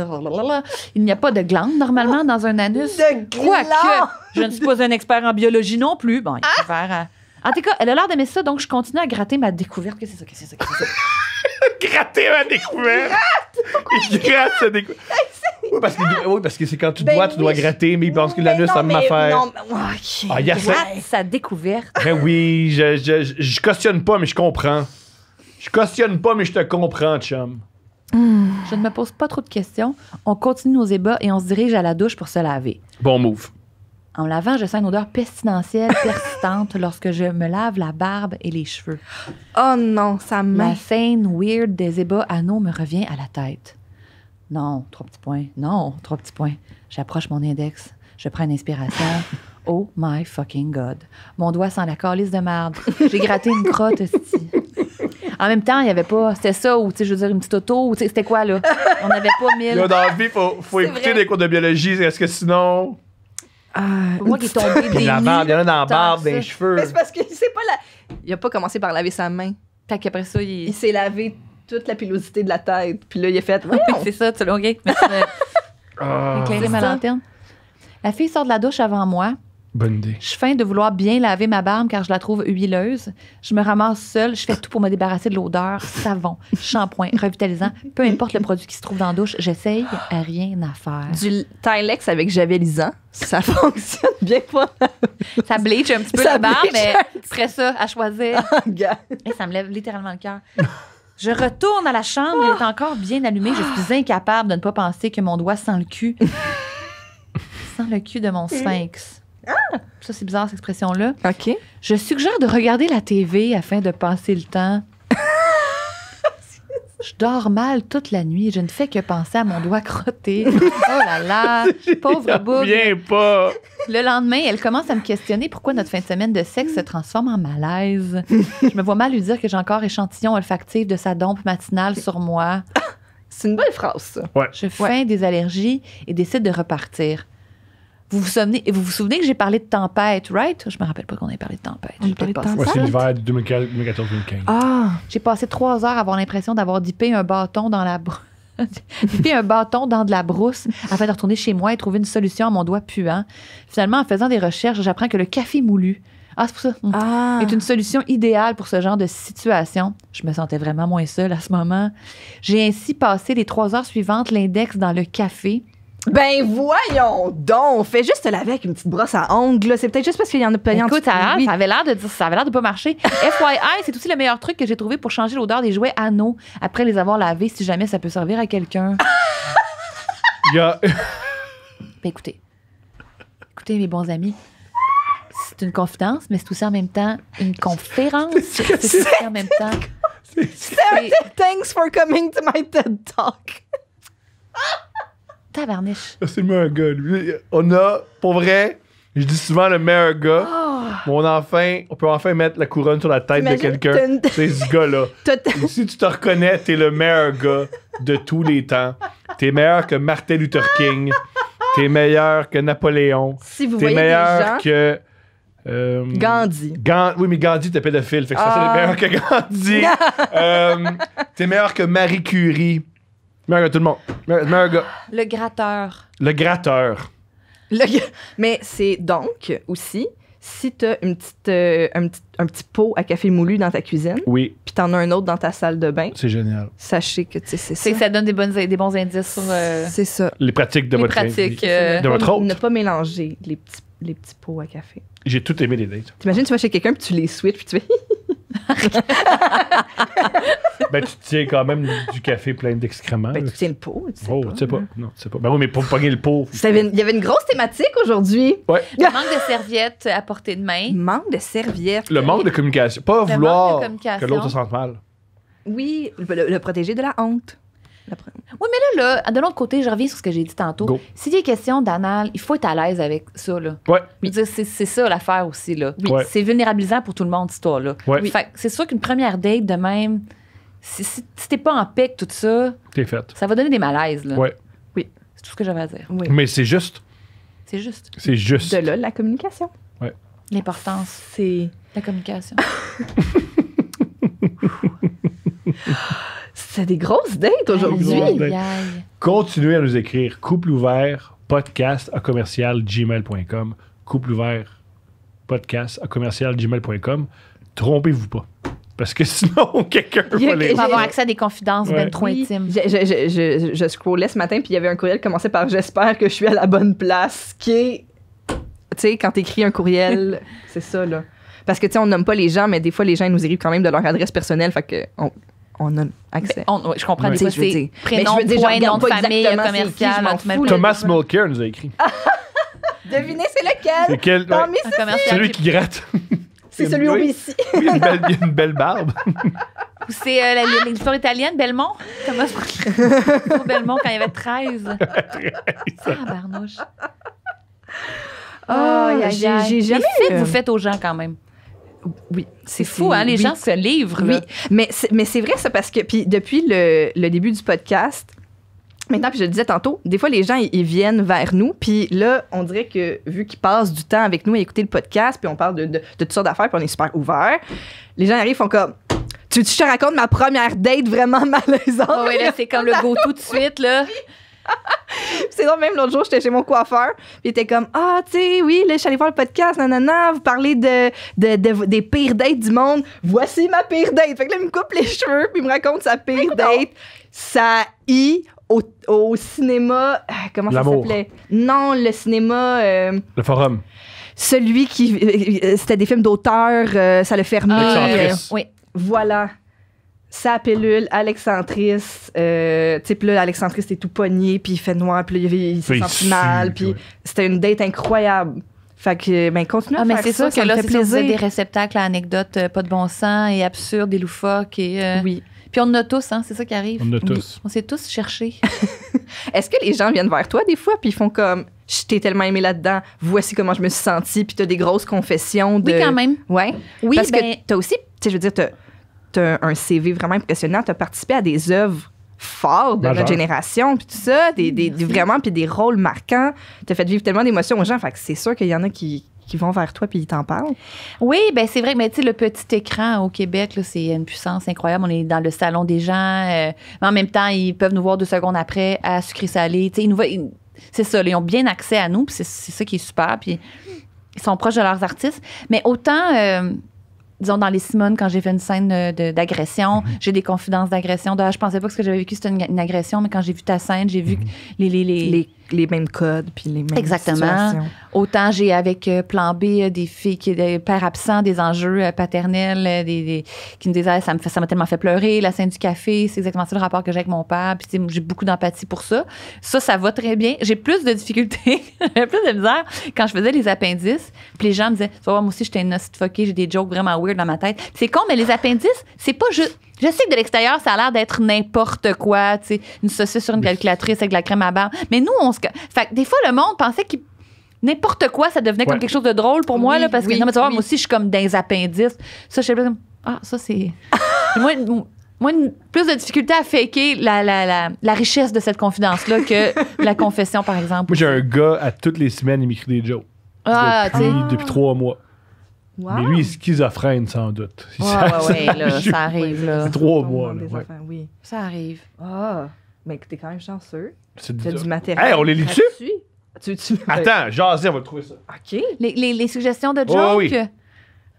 S3: n'y a pas de glande normalement dans un anus. De Quoique, je ne suis pas un expert en biologie non plus. Bon, faire. Ah! En tout cas, elle a l'air d'aimer ça, donc je continue à gratter ma découverte. Qu'est-ce que c'est ça? Qu'est-ce
S1: gratter ma découverte! Gratte! Pourquoi gratte découverte parce que, oui, parce que c'est quand tu ben dois, tu dois gratter, mais il pense que l'anus, ben ça m'affaire. Non,
S3: oh, okay. ah, yes, Gratte sa découverte.
S1: Ben oui, je, je, je, cautionne pas, mais je comprends. Je cautionne pas, mais je te comprends, chum.
S3: Je ne me pose pas trop de questions. On continue nos ébats et on se dirige à la douche pour se laver. Bon move. En lavant, je sens une odeur pestilentielle persistante lorsque je me lave la barbe et les cheveux. Oh non, ça me. La scène weird des ébats anneaux me revient à la tête. Non, trois petits points. Non, trois petits points. J'approche mon index. Je prends une inspiration. Oh my fucking God. Mon doigt sent la calice de marde. J'ai gratté une crotte aussi. En même temps, il n'y avait pas. C'était ça, ou, tu sais, je veux dire, une petite auto, tu sais, c'était quoi, là?
S2: On n'avait pas mille. Là, dans la vie,
S1: faut, faut écouter des cours de biologie, est-ce que sinon.
S2: Euh, moi qui est tombé des Il y en a
S1: dans la barbe, des cheveux. c'est
S2: parce que c'est pas la. Il a pas commencé par laver sa main. Fait après ça, il. Il s'est lavé toute la pilosité de la tête. Puis là, il a fait. c'est
S3: ça, tu l'as mais Éclairer
S1: ah. ma lanterne.
S2: La fille sort de la
S3: douche avant moi. Bonne idée. Je suis de vouloir bien laver ma barbe car je la trouve huileuse. Je me ramasse seule, je fais tout pour me débarrasser de l'odeur, savon, shampoing, revitalisant, peu importe le produit qui se trouve dans la douche, j'essaye, rien à faire. Du
S2: Tilex avec javelisant, ça fonctionne bien quoi. ça bleach un petit peu la barbe, mais
S3: après ça, à choisir. ça me lève littéralement le cœur. Je retourne à la chambre, elle est ah! encore bien allumée. Je suis ah! incapable de ne pas penser que mon doigt sent le cul. sent le cul de mon sphinx. Ah! Ça, c'est bizarre, cette expression-là. OK. Je suggère de regarder la TV afin de passer le temps. Je dors mal toute la nuit. Je ne fais que penser à mon doigt crotté.
S1: Oh là là, pauvre boucle. pas.
S3: Le lendemain, elle commence à me questionner pourquoi notre fin de semaine de sexe se transforme en malaise. Je me vois mal lui dire que j'ai encore échantillon olfactif de sa dompe matinale sur moi. C'est une belle
S1: phrase, Je
S3: feins des allergies et décide de repartir. Vous vous souvenez, que j'ai parlé de tempête, right? Je me rappelle pas qu'on ait parlé de tempête. On de c'est
S1: l'hiver 2014-2015.
S3: Ah! Ah! J'ai passé trois heures à avoir l'impression d'avoir dippé un bâton dans la un bâton dans de la brousse afin de retourner chez moi et trouver une solution à mon doigt puant. Finalement, en faisant des recherches, j'apprends que le café moulu, ah, hmm, Est une solution idéale pour ce genre de situation. Je me sentais vraiment moins seule à ce moment. J'ai ainsi passé les trois heures suivantes l'index dans le café ben voyons donc, fais juste te laver avec une petite brosse à ongles. C'est peut-être juste parce qu'il y en a plein Écoute, ça, avait l'air de dire, ça avait l'air de pas marcher. FYI, c'est aussi le meilleur truc que j'ai trouvé pour changer l'odeur des jouets anneaux après les avoir lavés, si jamais ça peut servir à quelqu'un.
S1: y a... ben écoutez,
S3: écoutez mes bons amis, c'est une confidence, mais c'est aussi en même temps une conférence. C'est
S2: aussi en même temps. thanks for coming to my TED Talk.
S1: Tabarniche. C'est le meilleur gars, On a, pour vrai, je dis souvent le meilleur gars. Oh! on peut enfin mettre la couronne sur la tête de quelqu'un. C'est ce gars-là. si tu te reconnais, t'es le meilleur gars de tous les temps. T'es meilleur que Martin Luther King. T'es meilleur que Napoléon. Si vous T'es meilleur que. Euh, Gandhi. oui, mais Gandhi t'es pédophile. Fait que ça, c'est ah. meilleur que Gandhi. Euh, t'es meilleur que Marie Curie. Meilleur tout le monde. Le
S2: gratteur.
S1: Le gratteur.
S2: Mais c'est donc aussi, si tu as une petite, euh, un, petit, un, petit, pot à café moulu dans ta cuisine, oui. puis tu en as un autre dans ta salle de bain, c'est génial. Sachez que c'est ça. Ça donne des, bonnes, des bons indices sur. Euh, c'est ça. Les
S1: pratiques de votre pratiques, de euh, votre hôte. Ne
S2: pas mélanger les petits, les petits pots à café.
S1: J'ai tout aimé les dates.
S2: T'imagines, tu vas chez quelqu'un, puis tu les switches, tu fais.
S1: ben, tu tiens quand même du café plein d'excréments. Ben, tu tiens le pot, tu oh, Tu sais pas. Non, tu sais pas. Ben oui, mais pour pogner le pot. Il y avait une grosse thématique aujourd'hui. Le
S2: manque de serviettes à portée de main. Manque de serviettes. Le manque
S1: de communication. Pas vouloir que l'autre se sente mal.
S2: Oui, le protéger de la honte.
S3: Oui, mais là, là, de l'autre côté, je reviens sur ce que j'ai dit tantôt. S'il y une question d'anal, il faut être à l'aise avec ça. Là. C'est ça l'affaire aussi. Là. C'est vulnérabilisant pour tout le monde, c'est histoire-là. C'est sûr qu'une première date de même, si, t'es pas en paix tout ça, ça va donner des malaises. Là. Oui. C'est tout ce que j'avais à dire. Oui. Mais c'est juste. C'est juste. C'est juste. De là, la communication. L'importance, c'est la communication.
S2: c'est des grosses dates aujourd'hui.
S1: Continuez à nous écrire couple ouvert podcast à commercial gmail.com couple ouvert podcast à commercial gmail.com trompez-vous pas parce que sinon, quelqu'un va les... avoir accès à
S2: des confidences ouais. trop intimes. Je, je, je, je, scrollais ce matin, puis il y avait un courriel qui commençait par « J'espère que je suis à la bonne place », qui est... Tu sais, quand t'écris un courriel, c'est ça, là. Parce que, tu sais, on nomme pas les gens, mais des fois, les gens ils nous écrivent quand même de leur adresse personnelle, fait que... On, on a accès. Ben, je comprends. Oui. Pas, je Prénom, mais je veux dire, point, nom de famille, commercial. Thomas
S1: Mulcair nous a écrit.
S2: Devinez, c'est lequel? C'est Celui
S1: qui gratte.
S2: C'est celui au ici.
S1: Il une belle, barbe. Ou
S3: c'est euh, l'histoire italienne, Belmont? Thomas Belmont quand il avait 13. 13. Ah, barnouche. Oh, oh j'ai jamais. Fait que vous euh, faites
S2: aux gens quand même. Oui. C'est fou, hein, les gens se livrent. Oui, mais c'est vrai, ça, parce que puis depuis le, début du podcast, Maintenant, puis je le disais tantôt, des fois, les gens, ils viennent vers nous. Puis là, on dirait que vu qu'ils passent du temps avec nous à écouter le podcast, puis on parle de, toutes sortes d'affaires, puis on est super ouvert, les gens arrivent, font comme. Tu te racontes ma première date vraiment malaisante? oui, là, c'est comme le go tout de suite, là. c'est drôle, même l'autre jour, j'étais chez mon coiffeur, puis il était comme Ah, tu sais, oui, là, je suis allée voir le podcast, nanana, vous parlez de, de, des pires dates du monde. Voici ma pire date. Fait que là, il me coupe les cheveux, puis il me raconte sa pire date. Ça y au, au, cinéma. Euh, comment ça s'appelait Non, le cinéma. Euh, le forum. Celui qui. Euh, c'était des films d'auteur, ça le fermait. oui. Voilà sa pilule, Alexandris, euh, tu sais, là, Alexandris était tout pogné, puis il fait noir, puis il, se sent mal, puis c'était une date incroyable. Fait que, ben, continue à ah, mais c'est sûr ça, plaisir. des
S3: réceptacles à anecdotes euh, pas de bon sens et
S2: absurdes et loufoques et... Euh, oui. Puis on en a tous, hein, c'est ça qui arrive. On en a tous. On s'est tous cherchés. Est-ce que les gens viennent vers toi des fois, puis ils font comme je t'ai tellement aimé là-dedans, voici comment je me suis sentie, puis t'as des grosses confessions de... Oui, quand même. Ouais. Oui, Parce que ben t'as aussi, tu sais, je veux dire, t'as tu un CV vraiment impressionnant, tu as participé à des œuvres fortes de la génération, puis tout ça, des, vraiment, puis des rôles marquants. Tu fait vivre tellement d'émotions aux gens, fait que c'est sûr qu'il y en a qui, vont vers toi puis ils t'en parlent. Oui, ben c'est vrai, mais tu sais, le petit écran au Québec,
S3: c'est une puissance incroyable. On est dans le salon des gens, euh, mais en même temps, ils peuvent nous voir deux secondes après à sucré-salé. Tu sais, ils c'est ça, ils ont bien accès à nous, puis c'est ça qui est super, puis ils sont proches de leurs artistes. Mais autant... Euh, disons, dans les Simones, quand j'ai fait une scène euh, d'agression, mhm. j'ai des confidences d'agression. De, je pensais pas que ce que j'avais vécu, c'était une, agression, mais quand j'ai vu ta scène, j'ai vu mhm. les, les
S2: les mêmes codes puis les mêmes Exactement.
S3: Autant j'ai avec euh, plan B euh, des filles qui des pères absents, des enjeux euh, paternels, des, qui me disaient ça m'a tellement fait pleurer la scène du café, c'est exactement ça le rapport que j'ai avec mon père. Puis j'ai beaucoup d'empathie pour ça. Ça, ça va très bien. J'ai plus de difficultés, plus de misère quand je faisais les appendices. Puis les gens me disaient, tu moi aussi j'étais une fuckée, j'ai des jokes vraiment weird dans ma tête. C'est con, mais les appendices, c'est pas juste je sais que de l'extérieur, ça a l'air d'être n'importe quoi, tu sais, une saucisse sur une calculatrice avec de la crème à barbe. Mais nous, on se. Fait que des fois, le monde pensait que n'importe quoi, ça devenait comme quelque chose de drôle pour moi, là, parce que non, mais moi aussi, je suis comme des appendices. Ça, je sais pas, ah, ça, c'est. moi, plus de difficulté à faker la, richesse de cette confidence-là que la confession, par exemple. Moi, j'ai
S1: un gars, à toutes les semaines, il m'écrit des jokes.
S2: Ah, depuis trois
S1: mois. Mais lui, il est schizophrène, sans doute. Oui, ça, ouais, là, ça arrive. Là. Trois mois. oui.
S2: Ça arrive. Ah, oh, mais t'es quand même chanceux. C'est du... matériel. on les lit dessus?
S1: Tu, Attends, Jazzy, on va trouver ça.
S2: OK. Les, suggestions de jokes?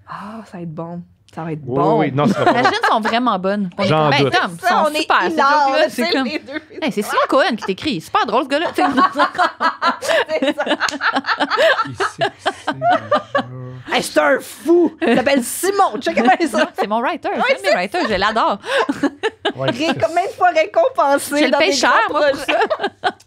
S2: Ah, ça va être bon ça être oui, bon. Oui, non,
S3: ça va Les jeunes sont vraiment bonnes. Genre J'en ben, doute
S1: ben, Tom, ça, on est super. c'est, c'est comme, deux.
S3: c'est Simon Cohen qui t'écrit. C'est pas drôle, ce gars-là. c'est
S1: ça.
S2: hey, c'est un fou. Il s'appelle Simon. Check ça. C'est mon writer. Oui, c'est writers. Je l'adore. Ouais, Ré- même pas récompensé. J'ai le pêcheur, moi, pour ça.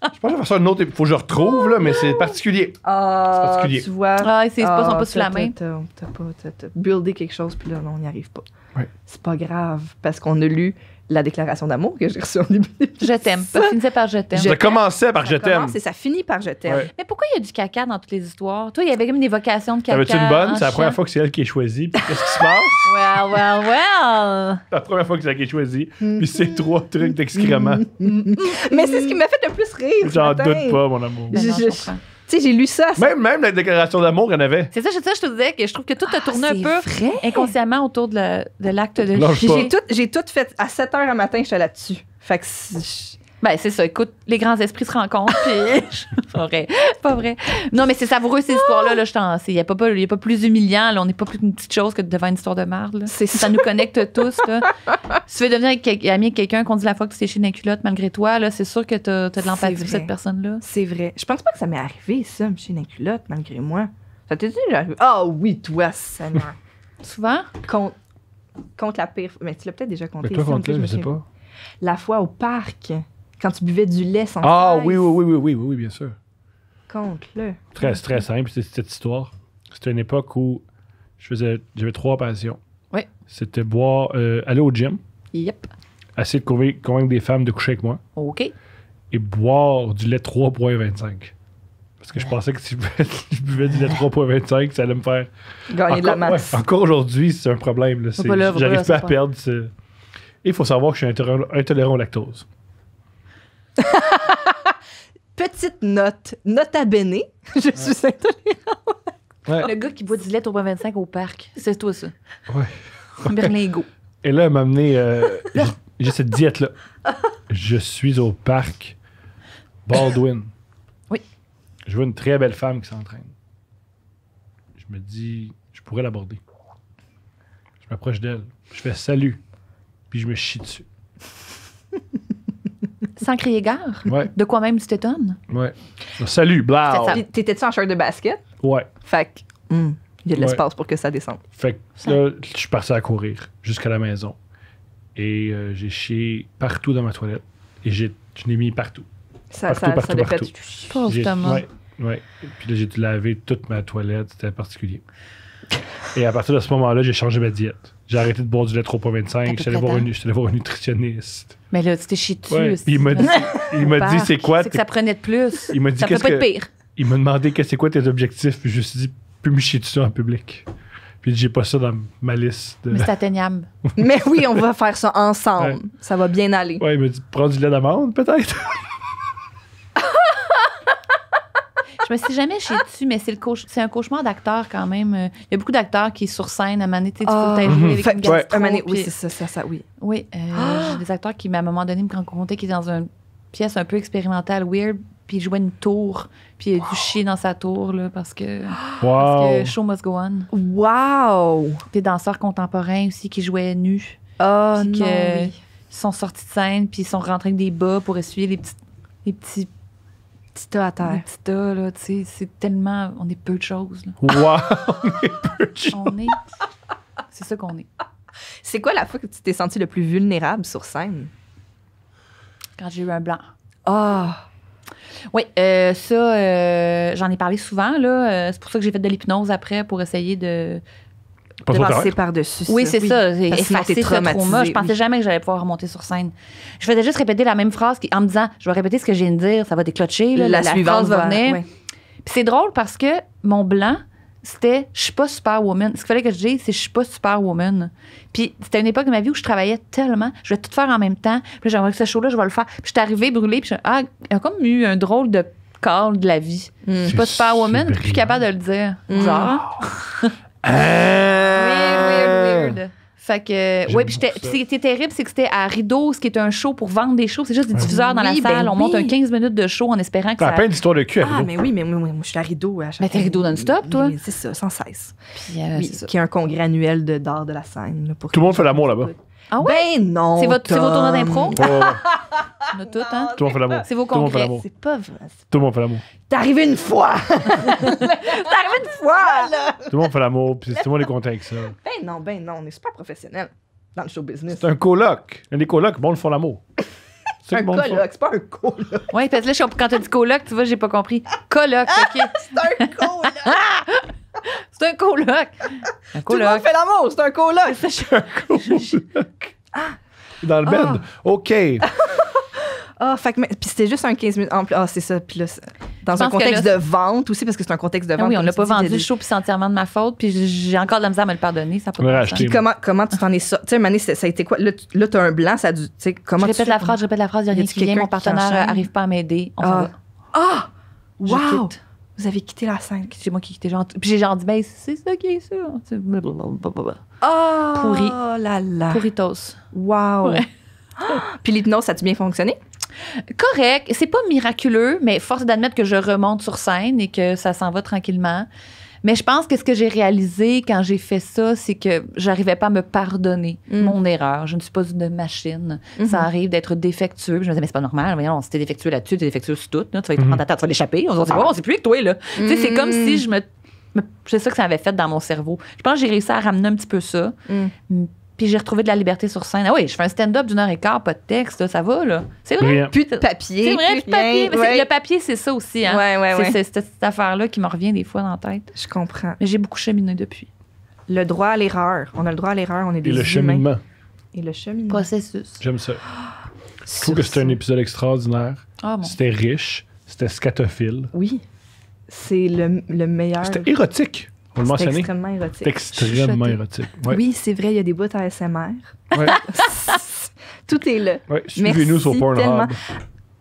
S1: je pense que je vais faire ça un autre. Il faut que je retrouve, là, mais c'est particulier.
S2: Ah, c'est particulier. tu vois. Ah, c'est pas, sont pas ah, sous la main. T'as, pas t'as, buildé quelque chose, puis là, n'y arrive pas. C'est pas grave parce qu'on a lu la déclaration d'amour que j'ai reçue en début.
S3: Je t'aime. Ça finissait par je t'aime. Ça commençait par je t'aime. ça finit par je t'aime. Mais pourquoi il y a du caca dans toutes les histoires? Toi, il y avait même des vocations de caca. T'avais-tu une bonne? C'est la première fois
S1: que c'est elle qui est choisie. qu'est-ce
S3: qui se passe? Well, well,
S2: well.
S1: la première fois que c'est elle qui est choisie. Puis c'est trois trucs d'excréments.
S2: Mais c'est ce qui m'a fait le plus rire. J'en doute pas,
S1: mon amour. Ben non, j'ai lu ça. Même, même la déclaration d'amour, il y en avait.
S3: C'est ça, ça, je te disais que je trouve que tout a ah, tourné un peu inconsciemment autour de l'acte de, de, J'ai tout, fait. À 7 h le matin, j'étais là-dessus. Fait que ben, c'est ça. Écoute, les grands esprits se rencontrent. pas vrai. Pas vrai. Non, mais c'est savoureux, ces histoires-là. je t'en Il n'y a, pas, plus humiliant. On n'est pas plus une petite chose que devant une histoire de merde. Ça. nous connecte tous. si tu veux devenir ami avec quelqu'un qu'on dit la fois que tu t'es chez une culotte malgré toi, c'est sûr que tu
S2: as, de l'empathie pour cette personne-là. C'est vrai. Je pense pas que ça m'est arrivé, ça, me chez une culotte malgré moi. Ça t'est déjà arrivé? Ah oui, toi, Seigneur. Souvent? Contre, contre la pire. Mais tu l'as peut-être déjà compté. La fois au parc quand tu buvais du lait sans Ah oui, oui,
S1: oui, oui, oui, oui, bien sûr.
S2: Compte-le.
S1: Très, très simple, c'était cette histoire. C'était une époque où je faisais, j'avais trois passions. Oui. C'était boire, euh, aller au gym, Yep. essayer de convaincre des femmes de coucher avec moi OK. et boire du lait 3.25. Parce que je pensais que si je buvais, du lait 3.25, ça allait me faire. Gagner de la masse. encore aujourd'hui, c'est un problème. J'arrive pas à perdre. Et il faut savoir que je suis intolérant au lactose.
S2: Petite note, nota bene, je suis intolérante. Ouais. Le gars qui boit du lait au 25 au parc, c'est toi ça. Oui.
S1: Berlingo. Et là, elle m'a amené. Euh, j'ai cette diète-là. je suis au parc Baldwin. Oui. Je vois une très belle femme qui s'entraîne. Je me dis, je pourrais l'aborder. Je m'approche d'elle. Je fais salut. Puis je me chie dessus.
S3: Sans crier gare?
S2: De quoi même tu t'étonnes?
S1: Ouais. Salut, Tu
S2: T'étais-tu en charge de basket? Ouais. Fait que, hmm, il y a de l'espace pour que ça descende.
S1: Fait que là, je suis parti à courir jusqu'à la maison. Et euh, j'ai chié partout dans ma toilette. Et je l'ai mis partout. Ça, partout, ça, partout, ça partout. Fait... Pauvre ouais, ouais. Puis là, j'ai lavé toute ma toilette. C'était particulier. Et à partir de ce moment-là, j'ai changé ma diète. J'ai arrêté de boire du lait 3.25. Je suis allé voir un nutritionniste. Mais
S3: là, tu t'es chié Il m'a dit, c'est quoi. C'est que ça prenait de plus. Il m'a dit ça peut pas être pire.
S1: Il m'a demandé que c'est quoi tes objectifs. je me suis dit, peux me chier dessus en public. Puis j'ai pas ça dans ma liste. De... Mais c'est atteignable. Mais oui, on va
S2: faire ça ensemble. Ça va bien aller.
S1: Ouais, il m'a dit, prends du lait d'amande peut-être.
S2: me suis jamais chez dessus, mais c'est le c'est un
S3: cauchemar d'acteurs quand même. Euh. Il y a beaucoup d'acteurs qui sont sur scène à Mané, tu sais, avec une Oui, c'est ça, ça, oui. Oui, euh, ah! j'ai des acteurs qui, à un moment donné, me racontaient qu'ils étaient dans une pièce un peu expérimentale, weird, puis ils jouait une tour, puis il a chier dans sa tour, là, parce que, wow.
S1: parce que show
S3: must go on. Wow! Des danseurs contemporains aussi qui jouaient nus. Oh, non, oui. Ils sont sortis de scène, puis ils sont rentrés avec des bas pour essuyer les petits, les petits petit à terre. là, tu sais, c'est tellement. On est peu de choses.
S1: Là. Wow, on
S2: est peu de choses. C'est ça qu'on est. C'est quoi la fois que tu t'es senti le plus vulnérable sur scène? Quand j'ai eu un blanc.
S3: Ah! Oui, euh, ça, euh, j'en ai parlé souvent. là. Euh, c'est pour ça que j'ai fait de l'hypnose après pour essayer de,
S2: de passer par-dessus. Oui, c'est ça. c'est effacer ce trauma. Je pensais
S3: jamais que j'allais pouvoir remonter sur scène. Je faisais juste répéter la même phrase en me disant Je vais répéter ce que j'ai viens de dire, ça va déclencher, la, suivante va venir. Puis c'est drôle parce que mon blanc, c'était Je suis pas superwoman. Ce qu'il fallait que je dise, c'est Je suis pas superwoman. Puis c'était une époque de ma vie où je travaillais tellement. Je vais tout faire en même temps. Puis j'aimerais que ce show-là, je vais le faire. Puis je suis arrivée brûlée. Puis ah, il y a comme eu un drôle de corps de la vie. Je suis mm. pas superwoman, je suis plus capable de le dire.
S1: Mm. Oui ah! Weird, weird.
S3: Fait que, ouais, puis c'était terrible, c'est que c'était à Rideau, ce qui est un show pour vendre des shows. C'est juste des diffuseurs dans la salle. Ben on monte un
S2: 15 minutes de show en espérant que ça. plein d'histoires de cul Ah, mais oui, mais moi, je suis à Rideau à chaque Mais t'es Rideau non-stop, toi? c'est ça, sans cesse. Puis, euh, ça. Qui est un congrès annuel d'art de, la scène.
S1: Là, pour Tout le monde fait l'amour là-bas.
S2: Ah ouais? Ben non. C'est vos tournois d'impro? On a tout, hein?
S1: Tout le monde fait l'amour. C'est vos contacts. C'est pas vrai. Tout le monde fait l'amour.
S2: T'es arrivé une fois! T'es arrivé une fois,
S1: Tout le monde fait l'amour, puis tout le monde est content avec ça.
S2: Ben non, ben non, on est super professionnels dans
S1: le show business. C'est un coloc. des colocs, bon, le font l'amour. C'est un coloc, c'est
S2: pas un coloc.
S3: Ouais parce que là, quand tu dis coloc, tu vois, j'ai pas compris. Coloc, OK. c'est un coloc.
S2: C'est un coloc. Un coloc. Tout le fait l'amour, c'est un coloc. C'est un coloc.
S1: Ah. Dans le bed. Ah. OK.
S2: Ah, fait que, puis c'était juste un 15 minutes en plus. Ah, c'est ça. Puis là, dans un contexte de vente aussi, parce que c'est un contexte de ah vente. oui, on l'a pas vendu chaud puis c'est entièrement de ma faute, puis j'ai encore de la misère à me le pardonner. Ça peut pas Puis comment, comment tu t'en es sorti? Tu sais, Mané, ça a été quoi? Là, tu as un blanc, ça tu sais, Comment je répète tu la phrase, je répète
S3: la phrase, il y a rien qui mon partenaire n'arrive pas à m'aider. Ah! Ah! Wow! Vous avez quitté la scène. C'est moi qui ai quitté genre. Puis j'ai genre dit, ben, c'est ça qui est ça. Oh! Pourri.
S2: là là. Pourritos. Wow. Puis l'hypnose, ça a-tu bien fonctionné? Correct.
S3: C'est pas miraculeux, mais force d'admettre que je remonte sur scène et que ça s'en va tranquillement. Mais je pense que ce que j'ai réalisé quand j'ai fait ça, c'est que j'arrivais pas à me pardonner mm. mon erreur. Je ne suis pas une machine. Mm-hmm. Ça arrive d'être défectueux. je me disais, mais c'est pas normal. Mais on s'était défectueux là-dessus, t'es défectueux sur tout. Tu vas être mm-hmm. en tu vas l'échapper. On se dit, on sait plus que toi, c'est comme si mm-hmm. je me. C'est ça que ça avait fait dans mon cerveau. Je pense que j'ai réussi à ramener un petit peu ça. Mm j'ai retrouvé de la liberté sur scène. Ah oui, je fais un stand-up d'une heure et quart, pas de texte, ça va, là. C'est vrai. Plus de papier. C'est vrai, papier. le papier, c'est ça aussi. Hein. c'est cette, affaire-là qui me revient des fois dans la tête. Je
S2: comprends. Mais j'ai beaucoup cheminé depuis. Le droit à l'erreur. On a le droit à l'erreur, on est des Et le cheminement. Et le cheminement. Processus.
S1: J'aime ça. Ah, je trouve que c'était un épisode extraordinaire. Ah, c'était riche, c'était scatophile.
S2: Oui. C'est le, le meilleur. C'était érotique.
S1: C'est extrêmement érotique. extrêmement érotique. Oui,
S2: c'est vrai, il y a des bouts à ASMR. Ouais. Tout est là. Ouais, Suivez-nous sur Pornhub.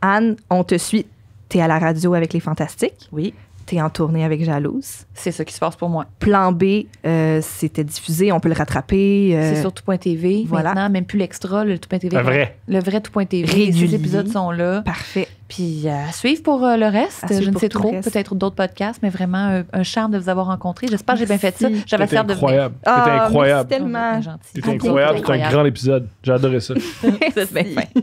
S2: Anne, on te suit. Tu es à la radio avec les Fantastiques. Oui en tournée avec Jalouse. C'est ce qui se passe pour moi. Plan B, euh, c'était diffusé, on peut le rattraper. Euh, c'est sur
S3: tout.tv voilà. maintenant, même plus l'extra, le tout.tv. Le vrai. Le vrai tout.tv. Les épisodes sont là. Parfait. Puis euh, à suivre pour euh, le reste. Je ne sais trop, peut-être d'autres podcasts, mais vraiment un, charme de vous avoir rencontré. J'espère que j'ai bien fait ça. J'avais l'air de incroyable. Ah, c'était incroyable. C'était
S2: tellement gentil.
S1: C'était ah, incroyable. C'était un grand épisode. J'ai adoré ça. C'est bien